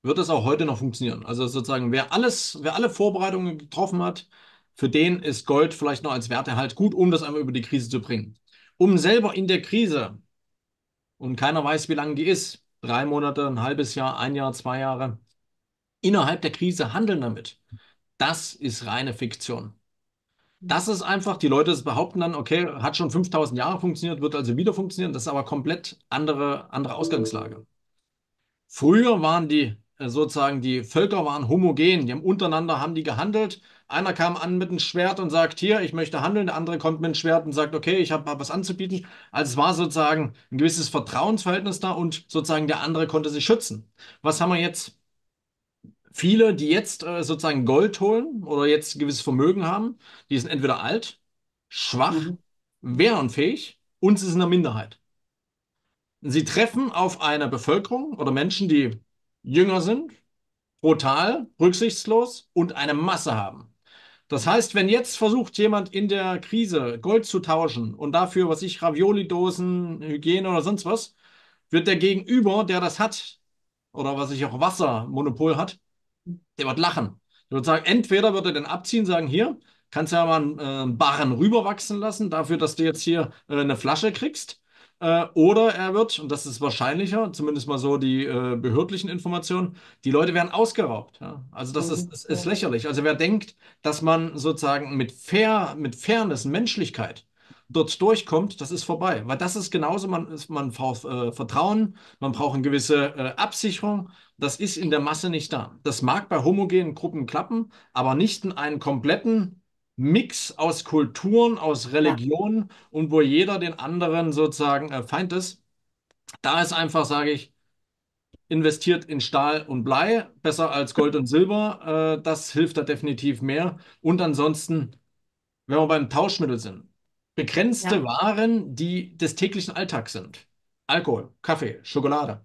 wird das auch heute noch funktionieren. Also sozusagen, wer alles, wer alle Vorbereitungen getroffen hat, für den ist Gold vielleicht noch als Werterhalt gut, um das einmal über die Krise zu bringen. Um selber in der Krise, und keiner weiß, wie lange die ist, drei Monate, ein halbes Jahr, ein Jahr, zwei Jahre, innerhalb der Krise handeln damit. Das ist reine Fiktion. Das ist einfach, die Leute behaupten dann, okay, hat schon 5000 Jahre funktioniert, wird also wieder funktionieren. Das ist aber komplett andere, andere mhm. Ausgangslage. Früher waren die äh, sozusagen, die Völker waren homogen, die haben untereinander haben die gehandelt. Einer kam an mit einem Schwert und sagt, hier, ich möchte handeln. Der andere kommt mit einem Schwert und sagt, okay, ich habe was anzubieten. Also es war sozusagen ein gewisses Vertrauensverhältnis da und sozusagen der andere konnte sich schützen. Was haben wir jetzt viele, die jetzt äh, sozusagen Gold holen oder jetzt ein gewisses Vermögen haben, die sind entweder alt, schwach, mhm. wehrunfähig und sie sind eine Minderheit. Sie treffen auf eine Bevölkerung oder Menschen, die jünger sind, brutal, rücksichtslos und eine Masse haben. Das heißt, wenn jetzt versucht jemand in der Krise Gold zu tauschen und dafür, was ich, Ravioli-Dosen, Hygiene oder sonst was, wird der Gegenüber, der das hat, oder was ich auch Wassermonopol hat, der wird lachen. Der wird sagen, entweder wird er den abziehen, sagen, hier, kannst du ja mal einen äh, Barren rüberwachsen lassen, dafür, dass du jetzt hier äh, eine Flasche kriegst. Äh, oder er wird, und das ist wahrscheinlicher, zumindest mal so die äh, behördlichen Informationen, die Leute werden ausgeraubt. Ja? Also das mhm. ist, ist, ist, lächerlich. Also wer denkt, dass man sozusagen mit, fair, mit Fairness, Menschlichkeit dort durchkommt, das ist vorbei. Weil das ist genauso, man, man braucht äh, Vertrauen, man braucht eine gewisse äh, Absicherung das ist in der Masse nicht da. Das mag bei homogenen Gruppen klappen, aber nicht in einem kompletten Mix aus Kulturen, aus Religionen und wo jeder den anderen sozusagen äh, Feind ist. Da ist einfach, sage ich, investiert in Stahl und Blei, besser als Gold und Silber. Äh, das hilft da definitiv mehr. Und ansonsten, wenn wir beim Tauschmittel sind, begrenzte ja. Waren, die des täglichen Alltags sind. Alkohol, Kaffee, Schokolade,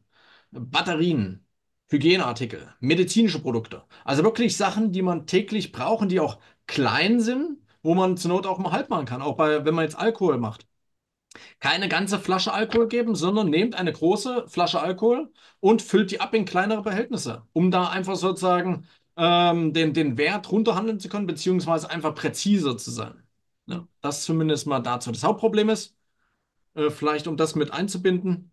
Batterien, Hygieneartikel, medizinische Produkte. Also wirklich Sachen, die man täglich braucht und die auch klein sind, wo man zur Not auch mal halb machen kann, auch bei, wenn man jetzt Alkohol macht. Keine ganze Flasche Alkohol geben, sondern nehmt eine große Flasche Alkohol und füllt die ab in kleinere Behältnisse, um da einfach sozusagen ähm, den, den Wert runterhandeln zu können, beziehungsweise einfach präziser zu sein. Ja, das zumindest mal dazu. Das Hauptproblem ist, äh, vielleicht um das mit einzubinden,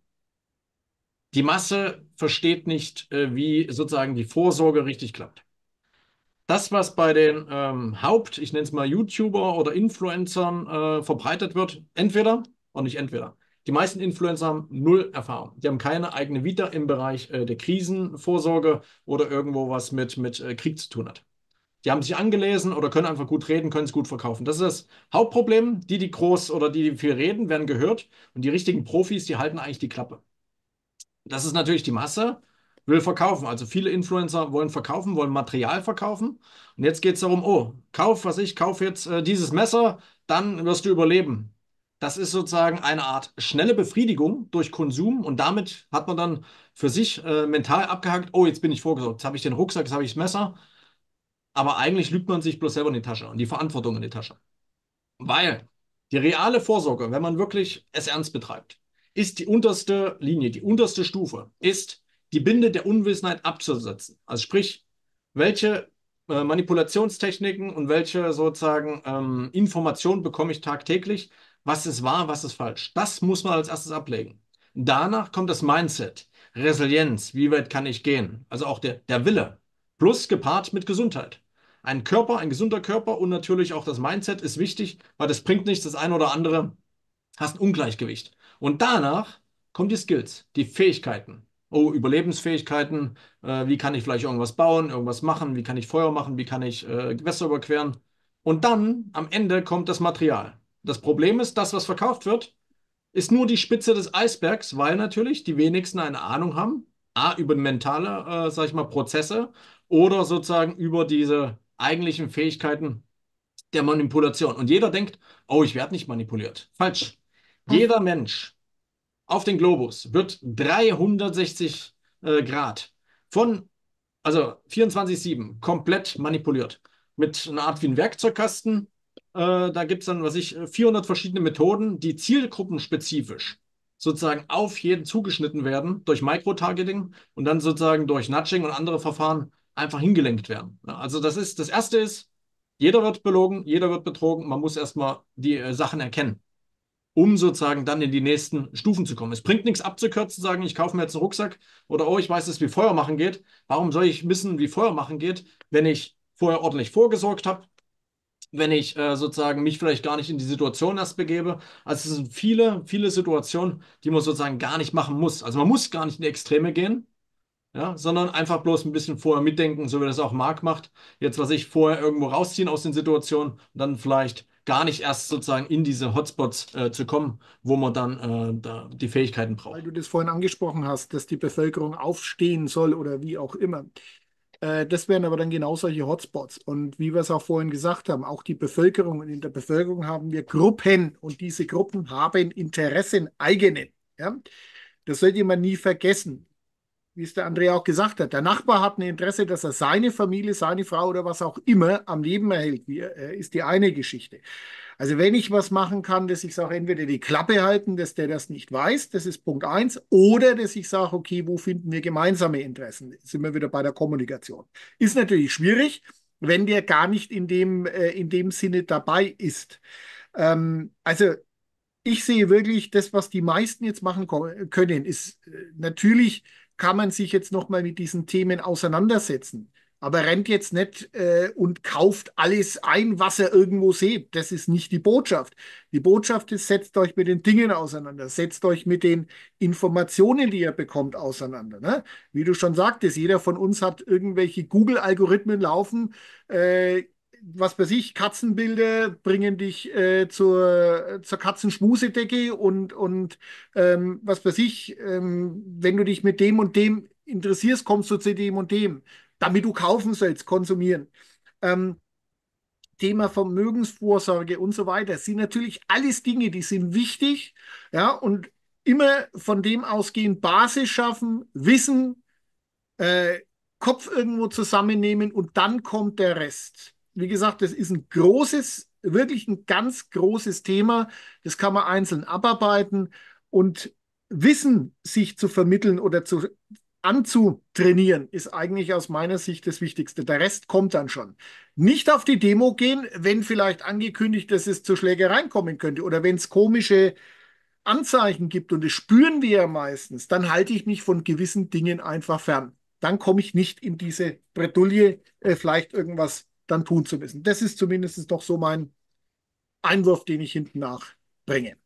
die Masse versteht nicht, äh, wie sozusagen die Vorsorge richtig klappt. Das, was bei den ähm, Haupt, ich nenne es mal YouTuber oder Influencern äh, verbreitet wird, entweder und nicht entweder. Die meisten Influencer haben null Erfahrung. Die haben keine eigene Vita im Bereich äh, der Krisenvorsorge oder irgendwo was mit, mit äh, Krieg zu tun hat. Die haben sich angelesen oder können einfach gut reden, können es gut verkaufen. Das ist das Hauptproblem. Die, die groß oder die, die viel reden, werden gehört. Und die richtigen Profis, die halten eigentlich die Klappe. Das ist natürlich die Masse, will verkaufen. Also viele Influencer wollen verkaufen, wollen Material verkaufen. Und jetzt geht es darum, oh, kauf, was ich, kauf jetzt äh, dieses Messer, dann wirst du überleben. Das ist sozusagen eine Art schnelle Befriedigung durch Konsum und damit hat man dann für sich äh, mental abgehakt, oh, jetzt bin ich vorgesorgt, jetzt habe ich den Rucksack, jetzt habe ich das Messer. Aber eigentlich lügt man sich bloß selber in die Tasche und die Verantwortung in die Tasche. Weil die reale Vorsorge, wenn man wirklich es ernst betreibt, ist die unterste Linie, die unterste Stufe, ist die Binde der Unwissenheit abzusetzen. Also sprich, welche äh, Manipulationstechniken und welche sozusagen ähm, Informationen bekomme ich tagtäglich, was ist wahr, was ist falsch. Das muss man als erstes ablegen. Danach kommt das Mindset, Resilienz, wie weit kann ich gehen, also auch der, der Wille, plus gepaart mit Gesundheit. Ein Körper, ein gesunder Körper und natürlich auch das Mindset ist wichtig, weil das bringt nichts, das eine oder andere hast ein Ungleichgewicht. Und danach kommen die Skills, die Fähigkeiten. Oh, Überlebensfähigkeiten, äh, wie kann ich vielleicht irgendwas bauen, irgendwas machen, wie kann ich Feuer machen, wie kann ich äh, Gewässer überqueren. Und dann am Ende kommt das Material. Das Problem ist, das, was verkauft wird, ist nur die Spitze des Eisbergs, weil natürlich die wenigsten eine Ahnung haben, A, über mentale, äh, sag ich mal, Prozesse oder sozusagen über diese eigentlichen Fähigkeiten der Manipulation. Und jeder denkt, oh, ich werde nicht manipuliert. Falsch. Jeder Mensch auf den Globus wird 360 äh, Grad von, also 24-7, komplett manipuliert. Mit einer Art wie ein Werkzeugkasten. Äh, da gibt es dann, was ich, 400 äh, verschiedene Methoden, die zielgruppenspezifisch sozusagen auf jeden zugeschnitten werden durch Microtargeting und dann sozusagen durch Nudging und andere Verfahren einfach hingelenkt werden. Also das ist, das erste ist, jeder wird belogen, jeder wird betrogen, man muss erstmal die äh, Sachen erkennen um sozusagen dann in die nächsten Stufen zu kommen. Es bringt nichts abzukürzen, sagen, ich kaufe mir jetzt einen Rucksack oder oh, ich weiß es, wie Feuer machen geht. Warum soll ich wissen, wie Feuer machen geht, wenn ich vorher ordentlich vorgesorgt habe, wenn ich äh, sozusagen mich vielleicht gar nicht in die Situation erst begebe. Also es sind viele, viele Situationen, die man sozusagen gar nicht machen muss. Also man muss gar nicht in die Extreme gehen, ja, sondern einfach bloß ein bisschen vorher mitdenken, so wie das auch Marc macht. Jetzt, was ich vorher irgendwo rausziehen aus den Situationen und dann vielleicht gar nicht erst sozusagen in diese Hotspots äh, zu kommen, wo man dann äh, da die Fähigkeiten braucht. Weil du das vorhin angesprochen hast, dass die Bevölkerung aufstehen soll oder wie auch immer. Äh, das wären aber dann genau solche Hotspots. Und wie wir es auch vorhin gesagt haben, auch die Bevölkerung und in der Bevölkerung haben wir Gruppen und diese Gruppen haben Interessen eigene. Ja? Das sollte man nie vergessen wie es der Andrea auch gesagt hat, der Nachbar hat ein Interesse, dass er seine Familie, seine Frau oder was auch immer am Leben erhält, wie, äh, ist die eine Geschichte. Also wenn ich was machen kann, dass ich sage, entweder die Klappe halten, dass der das nicht weiß, das ist Punkt eins, oder dass ich sage, okay, wo finden wir gemeinsame Interessen? sind wir wieder bei der Kommunikation. Ist natürlich schwierig, wenn der gar nicht in dem, äh, in dem Sinne dabei ist. Ähm, also ich sehe wirklich, das, was die meisten jetzt machen können, ist äh, natürlich kann man sich jetzt nochmal mit diesen Themen auseinandersetzen. Aber rennt jetzt nicht äh, und kauft alles ein, was ihr irgendwo seht. Das ist nicht die Botschaft. Die Botschaft ist, setzt euch mit den Dingen auseinander, setzt euch mit den Informationen, die ihr bekommt, auseinander. Ne? Wie du schon sagtest, jeder von uns hat irgendwelche Google-Algorithmen laufen. Äh, was weiß ich, Katzenbilder bringen dich äh, zur, zur Katzenschmusedecke und, und ähm, was weiß ich, ähm, wenn du dich mit dem und dem interessierst, kommst du zu dem und dem, damit du kaufen sollst, konsumieren. Ähm, Thema Vermögensvorsorge und so weiter sind natürlich alles Dinge, die sind wichtig, ja, und immer von dem ausgehend Basis schaffen, Wissen, äh, Kopf irgendwo zusammennehmen und dann kommt der Rest wie gesagt, das ist ein großes, wirklich ein ganz großes Thema. Das kann man einzeln abarbeiten und Wissen sich zu vermitteln oder zu anzutrainieren, ist eigentlich aus meiner Sicht das Wichtigste. Der Rest kommt dann schon. Nicht auf die Demo gehen, wenn vielleicht angekündigt, dass es zu Schlägereien kommen könnte oder wenn es komische Anzeichen gibt und das spüren wir ja meistens, dann halte ich mich von gewissen Dingen einfach fern. Dann komme ich nicht in diese Bredouille, äh, vielleicht irgendwas dann tun zu müssen. Das ist zumindest doch so mein Einwurf, den ich hinten nachbringe.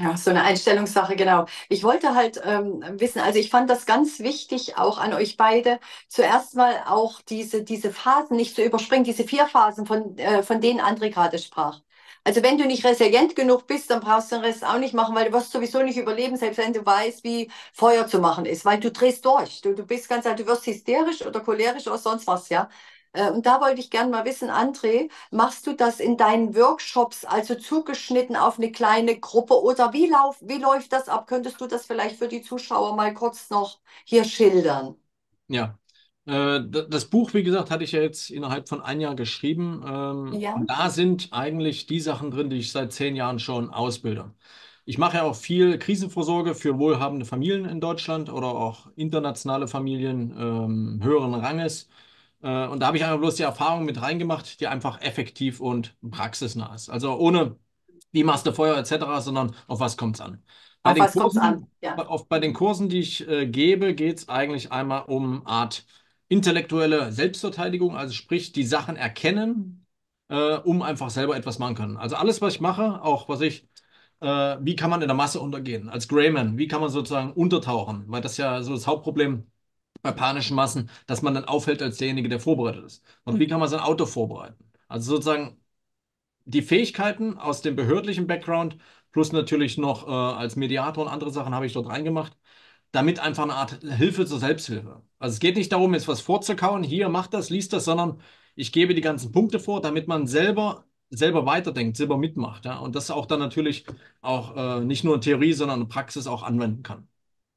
Ja, so eine Einstellungssache, genau. Ich wollte halt ähm, wissen, also ich fand das ganz wichtig, auch an euch beide, zuerst mal auch diese, diese Phasen nicht zu überspringen, diese vier Phasen, von, äh, von denen André gerade sprach. Also wenn du nicht resilient genug bist, dann brauchst du den Rest auch nicht machen, weil du wirst sowieso nicht überleben, selbst wenn du weißt, wie Feuer zu machen ist, weil du drehst durch. Du, du bist ganz, du wirst hysterisch oder cholerisch oder sonst was, ja. Äh, und da wollte ich gerne mal wissen, André, machst du das in deinen Workshops, also zugeschnitten auf eine kleine Gruppe oder wie, lauf, wie läuft das ab? Könntest du das vielleicht für die Zuschauer mal kurz noch hier schildern? Ja, äh, das Buch, wie gesagt, hatte ich ja jetzt innerhalb von ein Jahr geschrieben. Ähm, ja. Da sind eigentlich die Sachen drin, die ich seit zehn Jahren schon ausbilde. Ich mache ja auch viel Krisenvorsorge für wohlhabende Familien in Deutschland oder auch internationale Familien ähm, höheren Ranges. Äh, und da habe ich einfach bloß die Erfahrung mit reingemacht, die einfach effektiv und praxisnah ist. Also ohne wie machst du Feuer etc., sondern auf was kommt es an. Bei auf was kommt es an? Ja. Bei, auf, bei den Kursen, die ich äh, gebe, geht es eigentlich einmal um Art intellektuelle Selbstverteidigung, also sprich die Sachen erkennen, äh, um einfach selber etwas machen können. Also alles, was ich mache, auch was ich äh, wie kann man in der Masse untergehen? Als Greyman, wie kann man sozusagen untertauchen? Weil das ja so das Hauptproblem bei panischen Massen, dass man dann aufhält als derjenige, der vorbereitet ist. Und wie kann man sein Auto vorbereiten? Also sozusagen die Fähigkeiten aus dem behördlichen Background plus natürlich noch äh, als Mediator und andere Sachen habe ich dort reingemacht, damit einfach eine Art Hilfe zur Selbsthilfe. Also es geht nicht darum, jetzt was vorzukauen, hier macht das, liest das, sondern ich gebe die ganzen Punkte vor, damit man selber selber weiterdenkt, selber mitmacht, ja, und das auch dann natürlich auch äh, nicht nur in Theorie, sondern in Praxis auch anwenden kann.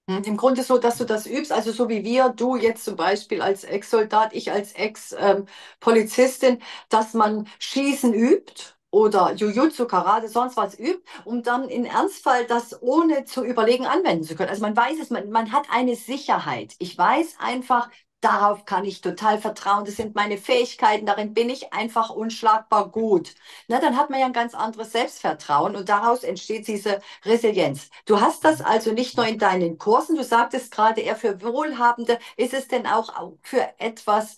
Hm, Im Grunde so, dass du das übst, also so wie wir, du jetzt zum Beispiel als Ex-Soldat, ich als Ex-Polizistin, ähm, dass man Schießen übt oder Jujutsu, Karate, sonst was übt, um dann im Ernstfall das ohne zu überlegen anwenden zu können. Also man weiß es, man, man hat eine Sicherheit. Ich weiß einfach, darauf kann ich total vertrauen, das sind meine Fähigkeiten, darin bin ich einfach unschlagbar gut. Na, dann hat man ja ein ganz anderes Selbstvertrauen und daraus entsteht diese Resilienz. Du hast das also nicht nur in deinen Kursen, du sagtest gerade eher für Wohlhabende, ist es denn auch für etwas,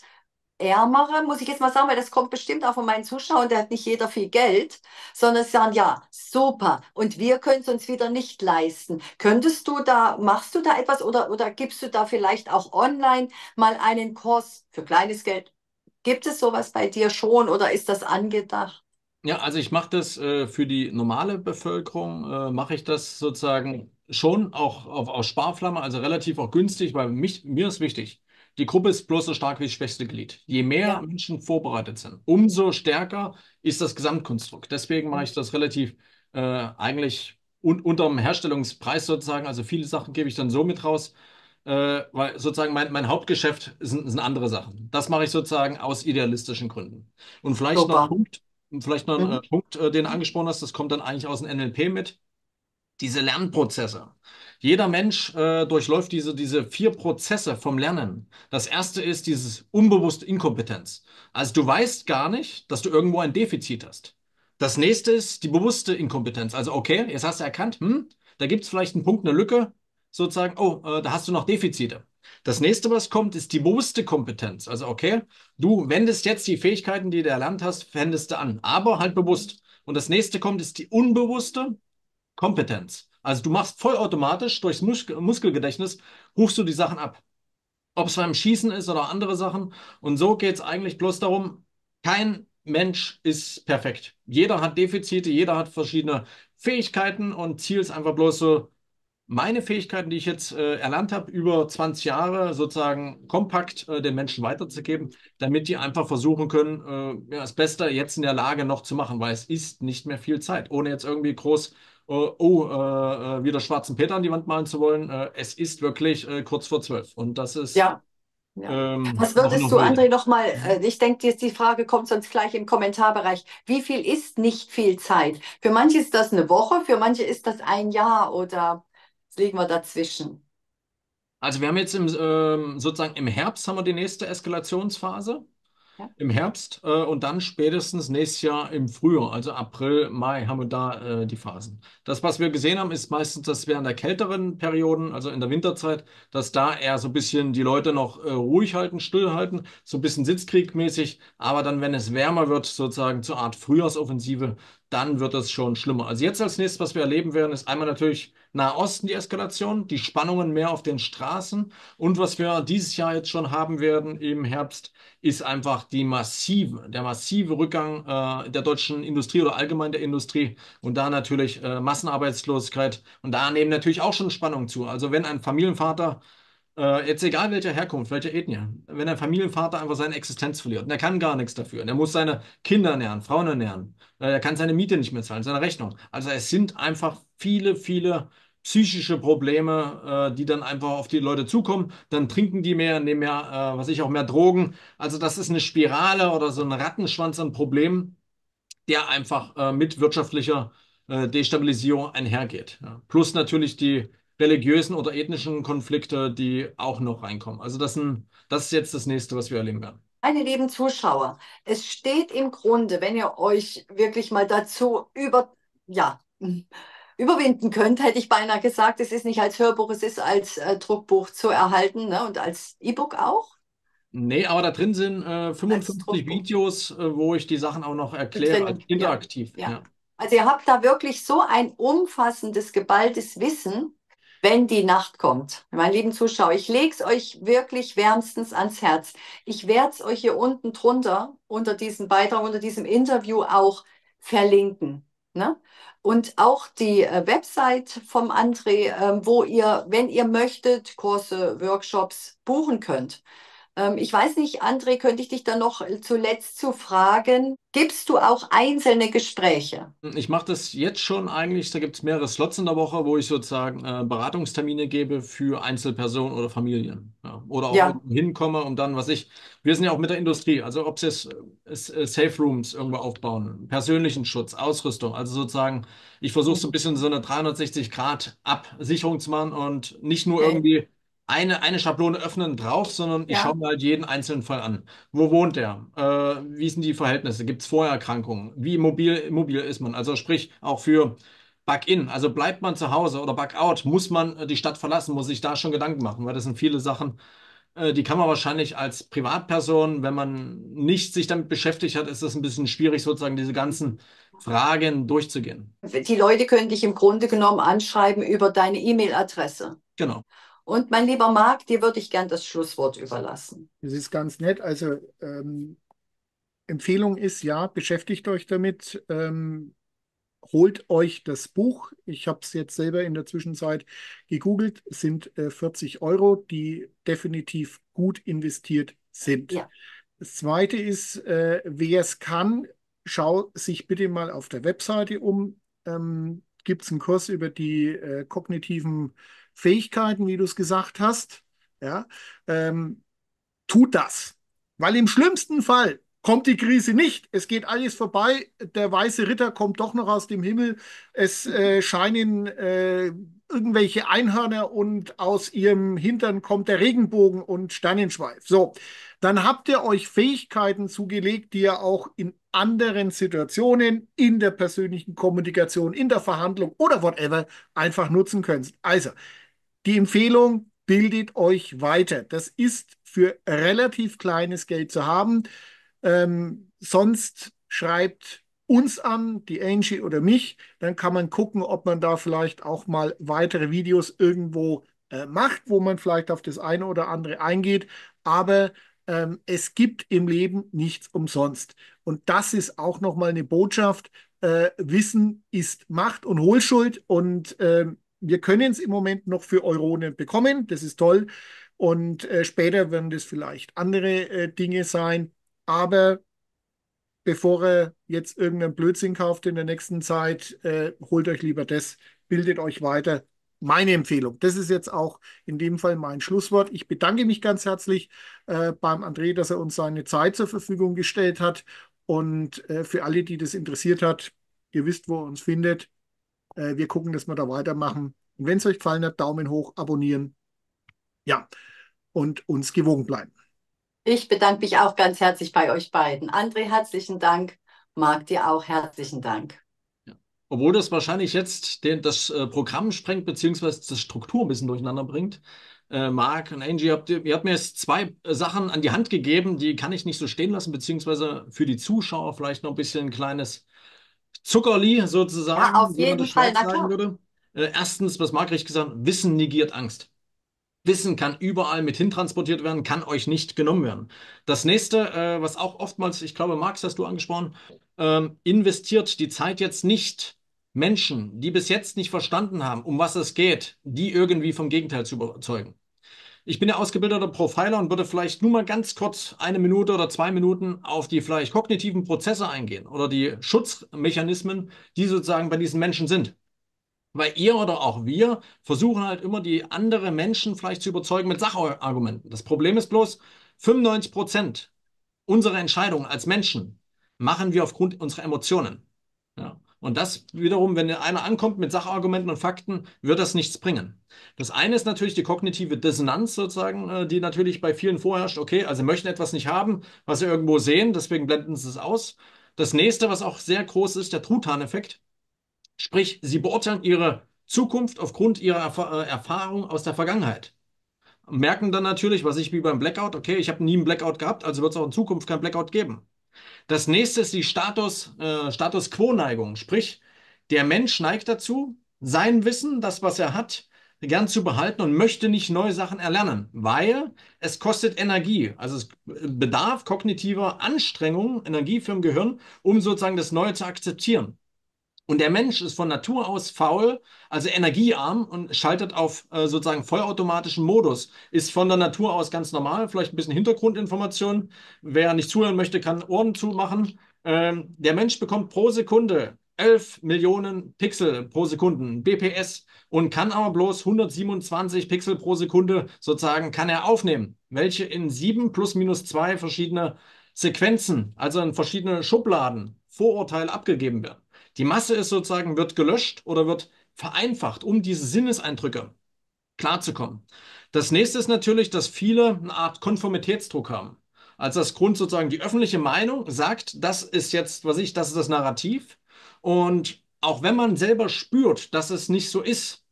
Ärmere, muss ich jetzt mal sagen, weil das kommt bestimmt auch von meinen Zuschauern, da hat nicht jeder viel Geld, sondern sie sagen, ja, super, und wir können es uns wieder nicht leisten. Könntest du da, machst du da etwas oder, oder gibst du da vielleicht auch online mal einen Kurs für kleines Geld? Gibt es sowas bei dir schon oder ist das angedacht? Ja, also ich mache das äh, für die normale Bevölkerung, äh, mache ich das sozusagen schon auch auf, auf Sparflamme, also relativ auch günstig, weil mich, mir ist wichtig, die Gruppe ist bloß so stark wie das schwächste Glied. Je mehr ja. Menschen vorbereitet sind, umso stärker ist das Gesamtkonstrukt. Deswegen mache ich das relativ äh, eigentlich un unter dem Herstellungspreis sozusagen. Also viele Sachen gebe ich dann so mit raus, äh, weil sozusagen mein, mein Hauptgeschäft sind, sind, andere Sachen. Das mache ich sozusagen aus idealistischen Gründen. Und vielleicht Super. noch ein Punkt, vielleicht noch ein mhm. Äh, Punkt, äh, den du angesprochen hast, das kommt dann eigentlich aus dem NLP mit. Diese Lernprozesse. Jeder Mensch äh, durchläuft diese, diese vier Prozesse vom Lernen. Das erste ist dieses unbewusste Inkompetenz. Also du weißt gar nicht, dass du irgendwo ein Defizit hast. Das nächste ist die bewusste Inkompetenz. Also okay, jetzt hast du erkannt, hm, da gibt es vielleicht einen Punkt, eine Lücke, sozusagen, oh, äh, da hast du noch Defizite. Das nächste, was kommt, ist die bewusste Kompetenz. Also okay, du wendest jetzt die Fähigkeiten, die du erlernt hast, wendest du an, aber halt bewusst. Und das nächste kommt, ist die unbewusste Kompetenz. Also du machst vollautomatisch durchs Mus Muskelgedächtnis, rufst du die Sachen ab. Ob es beim Schießen ist oder andere Sachen. Und so geht es eigentlich bloß darum, kein Mensch ist perfekt. Jeder hat Defizite, jeder hat verschiedene Fähigkeiten und Ziel ist einfach bloß so, meine Fähigkeiten, die ich jetzt äh, erlernt habe, über 20 Jahre sozusagen kompakt äh, den Menschen weiterzugeben, damit die einfach versuchen können, äh, ja, das Beste jetzt in der Lage noch zu machen, weil es ist nicht mehr viel Zeit, ohne jetzt irgendwie groß äh, oh, äh, äh, wieder schwarzen Peter an die Wand malen zu wollen. Äh, es ist wirklich kurz vor zwölf. Und das ist. Ja. Ja. Ähm, Was würdest noch du, André, nochmal, äh, ich denke, die Frage kommt sonst gleich im Kommentarbereich. Wie viel ist nicht viel Zeit? Für manche ist das eine Woche, für manche ist das ein Jahr oder liegen wir dazwischen? Also wir haben jetzt im, ähm, sozusagen im Herbst haben wir die nächste Eskalationsphase im Herbst äh, und dann spätestens nächstes Jahr im Frühjahr, also April, Mai, haben wir da äh, die Phasen. Das, was wir gesehen haben, ist meistens, dass während der kälteren Perioden, also in der Winterzeit, dass da eher so ein bisschen die Leute noch äh, ruhig halten, still halten, so ein bisschen sitzkriegmäßig, aber dann, wenn es wärmer wird, sozusagen zur Art Frühjahrsoffensive, dann wird das schon schlimmer. Also jetzt als nächstes, was wir erleben werden, ist einmal natürlich Nahosten die Eskalation, die Spannungen mehr auf den Straßen und was wir dieses Jahr jetzt schon haben werden im Herbst, ist einfach die massive, der massive Rückgang äh, der deutschen Industrie oder allgemein der Industrie und da natürlich äh, Massenarbeitslosigkeit und da nehmen natürlich auch schon Spannungen zu. Also wenn ein Familienvater äh, jetzt egal welcher Herkunft, welcher Ethnie. Wenn ein Familienvater einfach seine Existenz verliert und er kann gar nichts dafür und er muss seine Kinder ernähren, Frauen ernähren, äh, er kann seine Miete nicht mehr zahlen, seine Rechnung. Also es sind einfach viele, viele psychische Probleme, äh, die dann einfach auf die Leute zukommen. Dann trinken die mehr, nehmen mehr, äh, was ich auch, mehr Drogen. Also das ist eine Spirale oder so ein Rattenschwanz an Problemen, der einfach äh, mit wirtschaftlicher äh, Destabilisierung einhergeht. Ja. Plus natürlich die religiösen oder ethnischen Konflikte, die auch noch reinkommen. Also das, sind, das ist jetzt das nächste, was wir erleben werden. Meine lieben Zuschauer, es steht im Grunde, wenn ihr euch wirklich mal dazu über, ja, überwinden könnt, hätte ich beinahe gesagt, es ist nicht als Hörbuch, es ist als äh, Druckbuch zu erhalten ne? und als E-Book auch. Nee, aber da drin sind äh, 55 Videos, äh, wo ich die Sachen auch noch erkläre, also interaktiv. Ja. Ja. Also ihr habt da wirklich so ein umfassendes, geballtes Wissen, wenn die Nacht kommt. Meine lieben Zuschauer, ich lege es euch wirklich wärmstens ans Herz. Ich werde es euch hier unten drunter, unter diesem Beitrag, unter diesem Interview auch verlinken. Ne? Und auch die äh, Website vom André, äh, wo ihr, wenn ihr möchtet, Kurse, Workshops buchen könnt. Ähm, ich weiß nicht, André, könnte ich dich dann noch äh, zuletzt zu fragen, gibst du auch einzelne Gespräche? Ich mache das jetzt schon eigentlich, da gibt es mehrere Slots in der Woche, wo ich sozusagen äh, Beratungstermine gebe für Einzelpersonen oder Familien. Ja. Oder auch ja. hinkomme und dann, was ich, wir sind ja auch mit der Industrie, also ob es jetzt äh, äh, Safe Rooms irgendwo aufbauen, persönlichen Schutz, Ausrüstung, also sozusagen, ich versuche so ein bisschen so eine 360-Grad-Absicherung zu machen und nicht nur okay. irgendwie eine, eine Schablone öffnen drauf, sondern ich schaue mir halt jeden einzelnen Fall an. Wo wohnt er? Äh, wie sind die Verhältnisse? Gibt es Vorerkrankungen? Wie mobil, mobil ist man? Also sprich, auch für Back-in, also bleibt man zu Hause oder Back-out, muss man äh, die Stadt verlassen, muss sich da schon Gedanken machen, weil das sind viele Sachen, äh, die kann man wahrscheinlich als Privatperson, wenn man nicht sich damit beschäftigt hat, ist es ein bisschen schwierig, sozusagen diese ganzen Fragen durchzugehen. Die Leute können dich im Grunde genommen anschreiben über deine E-Mail-Adresse. Genau. Und mein lieber Marc, dir würde ich gern das Schlusswort überlassen. Das ist ganz nett. Also ähm, Empfehlung ist ja, beschäftigt euch damit. Ähm, holt euch das Buch. Ich habe es jetzt selber in der Zwischenzeit gegoogelt. Es sind äh, 40 Euro, die definitiv gut investiert sind. Ja. Das Zweite ist, äh, wer es kann, schau sich bitte mal auf der Webseite um. Ähm, Gibt es einen Kurs über die äh, kognitiven Fähigkeiten, wie du es gesagt hast, ja, ähm, tut das. Weil im schlimmsten Fall kommt die Krise nicht. Es geht alles vorbei. Der weiße Ritter kommt doch noch aus dem Himmel. Es äh, scheinen äh, irgendwelche Einhörner und aus ihrem Hintern kommt der Regenbogen und Sternenschweif. So, dann habt ihr euch Fähigkeiten zugelegt, die ihr auch in anderen Situationen, in der persönlichen Kommunikation, in der Verhandlung oder whatever einfach nutzen könnt. Also, die Empfehlung, bildet euch weiter. Das ist für relativ kleines Geld zu haben. Ähm, sonst schreibt uns an, die Angie oder mich, dann kann man gucken, ob man da vielleicht auch mal weitere Videos irgendwo äh, macht, wo man vielleicht auf das eine oder andere eingeht. Aber ähm, es gibt im Leben nichts umsonst. Und das ist auch nochmal eine Botschaft. Äh, Wissen ist Macht und Hohlschuld. Und äh, wir können es im Moment noch für Euronen bekommen, das ist toll. Und äh, später werden das vielleicht andere äh, Dinge sein. Aber bevor er jetzt irgendeinen Blödsinn kauft in der nächsten Zeit, äh, holt euch lieber das, bildet euch weiter. Meine Empfehlung. Das ist jetzt auch in dem Fall mein Schlusswort. Ich bedanke mich ganz herzlich äh, beim André, dass er uns seine Zeit zur Verfügung gestellt hat. Und äh, für alle, die das interessiert hat, ihr wisst, wo er uns findet. Äh, wir gucken, dass wir da weitermachen. Und wenn es euch gefallen hat, Daumen hoch, abonnieren. Ja, und uns gewogen bleiben. Ich bedanke mich auch ganz herzlich bei euch beiden. André, herzlichen Dank. Marc, dir auch herzlichen Dank. Ja. Obwohl das wahrscheinlich jetzt den, das äh, Programm sprengt, beziehungsweise das Struktur ein bisschen durcheinander bringt. Äh, Marc und Angie, habt, ihr habt mir jetzt zwei äh, Sachen an die Hand gegeben, die kann ich nicht so stehen lassen, beziehungsweise für die Zuschauer vielleicht noch ein bisschen ein kleines Zuckerli sozusagen. Ja, auf jeden Fall, na klar. Würde. Äh, erstens, was Margrecht gesagt hat, Wissen negiert Angst. Wissen kann überall mit hintransportiert werden, kann euch nicht genommen werden. Das nächste, äh, was auch oftmals, ich glaube, Marx hast du angesprochen, ähm, investiert die Zeit jetzt nicht Menschen, die bis jetzt nicht verstanden haben, um was es geht, die irgendwie vom Gegenteil zu überzeugen. Ich bin ja ausgebildeter Profiler und würde vielleicht nur mal ganz kurz eine Minute oder zwei Minuten auf die vielleicht kognitiven Prozesse eingehen oder die Schutzmechanismen, die sozusagen bei diesen Menschen sind. Weil ihr oder auch wir versuchen halt immer die anderen Menschen vielleicht zu überzeugen mit Sachargumenten. Das Problem ist bloß, 95 Prozent unserer Entscheidungen als Menschen machen wir aufgrund unserer Emotionen. Und das wiederum, wenn einer ankommt mit Sachargumenten und Fakten, wird das nichts bringen. Das eine ist natürlich die kognitive Dissonanz sozusagen, äh, die natürlich bei vielen vorherrscht. Okay, also möchten etwas nicht haben, was sie irgendwo sehen, deswegen blenden sie es aus. Das nächste, was auch sehr groß ist, der Truthahn-Effekt. Sprich, sie beurteilen ihre Zukunft aufgrund ihrer Erf äh, Erfahrung aus der Vergangenheit. Merken dann natürlich, was ich wie beim Blackout, okay, ich habe nie einen Blackout gehabt, also wird es auch in Zukunft keinen Blackout geben. Das nächste ist die Status, äh, Status Quo-Neigung. Sprich, der Mensch neigt dazu, sein Wissen, das, was er hat, gern zu behalten und möchte nicht neue Sachen erlernen, weil es kostet Energie. Also es bedarf kognitiver Anstrengung, Energie für im Gehirn, um sozusagen das Neue zu akzeptieren. Und der Mensch ist von Natur aus faul, also energiearm und schaltet auf äh, sozusagen vollautomatischen Modus. Ist von der Natur aus ganz normal, vielleicht ein bisschen Hintergrundinformation. Wer nicht zuhören möchte, kann Ohren zumachen. Ähm, der Mensch bekommt pro Sekunde 11 Millionen Pixel pro Sekunde, BPS, und kann aber bloß 127 Pixel pro Sekunde sozusagen kann er aufnehmen, welche in sieben plus minus zwei verschiedene Sequenzen, also in verschiedene Schubladen, Vorurteile abgegeben werden. Die Masse ist sozusagen, wird gelöscht oder wird vereinfacht, um diese Sinneseindrücke klarzukommen. Das nächste ist natürlich, dass viele eine Art Konformitätsdruck haben. Als das Grund sozusagen die öffentliche Meinung sagt, das ist jetzt, was ich, das ist das Narrativ. Und auch wenn man selber spürt, dass es nicht so ist,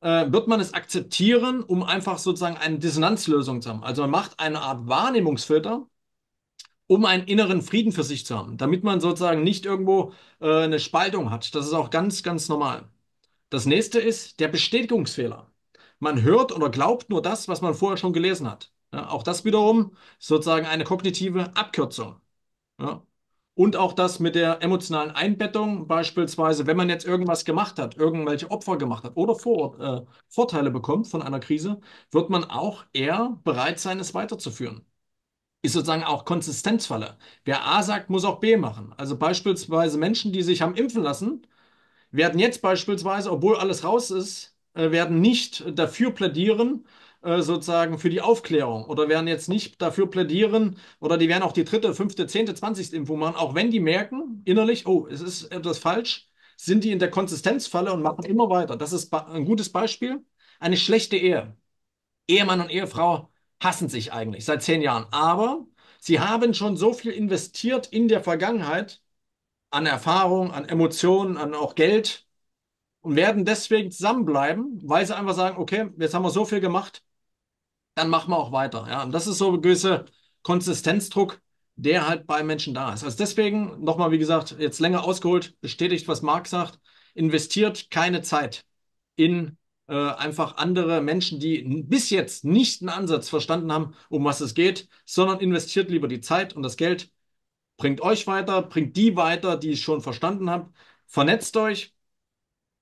äh, wird man es akzeptieren, um einfach sozusagen eine Dissonanzlösung zu haben. Also man macht eine Art Wahrnehmungsfilter, um einen inneren Frieden für sich zu haben, damit man sozusagen nicht irgendwo äh, eine Spaltung hat. Das ist auch ganz, ganz normal. Das nächste ist der Bestätigungsfehler. Man hört oder glaubt nur das, was man vorher schon gelesen hat. Ja, auch das wiederum ist sozusagen eine kognitive Abkürzung. Ja. Und auch das mit der emotionalen Einbettung, beispielsweise, wenn man jetzt irgendwas gemacht hat, irgendwelche Opfer gemacht hat oder Vor äh, Vorteile bekommt von einer Krise, wird man auch eher bereit sein, es weiterzuführen ist sozusagen auch Konsistenzfalle. Wer A sagt, muss auch B machen. Also beispielsweise Menschen, die sich haben impfen lassen, werden jetzt beispielsweise, obwohl alles raus ist, äh, werden nicht dafür plädieren, äh, sozusagen für die Aufklärung oder werden jetzt nicht dafür plädieren oder die werden auch die dritte, fünfte, zehnte, zwanzigste Impfung machen, auch wenn die merken innerlich, oh, es ist etwas falsch, sind die in der Konsistenzfalle und machen immer weiter. Das ist ein gutes Beispiel. Eine schlechte Ehe. Ehemann und Ehefrau hassen sich eigentlich seit zehn Jahren. Aber sie haben schon so viel investiert in der Vergangenheit an Erfahrung, an Emotionen, an auch Geld und werden deswegen zusammenbleiben, weil sie einfach sagen, okay, jetzt haben wir so viel gemacht, dann machen wir auch weiter. Ja, und das ist so ein gewisser Konsistenzdruck, der halt bei Menschen da ist. Also deswegen nochmal, wie gesagt, jetzt länger ausgeholt, bestätigt, was Marc sagt, investiert keine Zeit in äh, einfach andere Menschen, die bis jetzt nicht einen Ansatz verstanden haben, um was es geht, sondern investiert lieber die Zeit und das Geld. Bringt euch weiter, bringt die weiter, die es schon verstanden haben, Vernetzt euch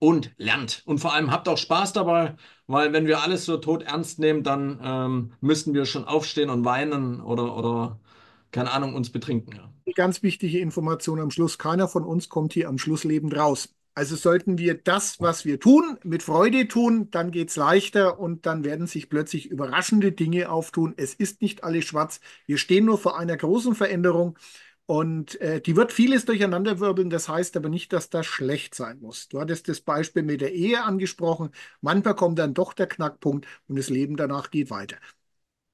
und lernt. Und vor allem habt auch Spaß dabei, weil wenn wir alles so tot ernst nehmen, dann ähm, müssten wir schon aufstehen und weinen oder, oder keine Ahnung, uns betrinken. Ja. Ganz wichtige Information am Schluss. Keiner von uns kommt hier am Schluss lebend raus. Also sollten wir das, was wir tun, mit Freude tun, dann geht es leichter und dann werden sich plötzlich überraschende Dinge auftun. Es ist nicht alles schwarz. Wir stehen nur vor einer großen Veränderung und äh, die wird vieles durcheinanderwirbeln. Das heißt aber nicht, dass das schlecht sein muss. Du hattest das Beispiel mit der Ehe angesprochen. Manchmal kommt dann doch der Knackpunkt und das Leben danach geht weiter.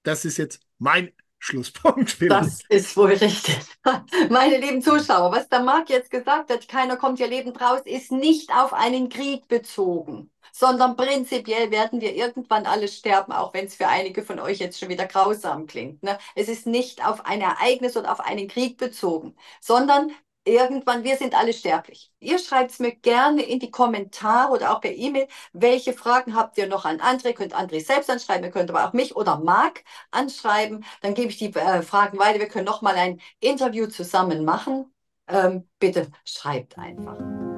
Das ist jetzt mein Schlusspunkt. Das ist wohl richtig. Meine lieben Zuschauer, was der Marc jetzt gesagt hat, keiner kommt hier lebend raus, ist nicht auf einen Krieg bezogen, sondern prinzipiell werden wir irgendwann alle sterben, auch wenn es für einige von euch jetzt schon wieder grausam klingt. Ne? Es ist nicht auf ein Ereignis und auf einen Krieg bezogen, sondern irgendwann, wir sind alle sterblich. Ihr schreibt es mir gerne in die Kommentare oder auch per E-Mail, welche Fragen habt ihr noch an André. Könnt André selbst anschreiben, ihr könnt aber auch mich oder Marc anschreiben. Dann gebe ich die äh, Fragen weiter. Wir können nochmal ein Interview zusammen machen. Ähm, bitte schreibt einfach.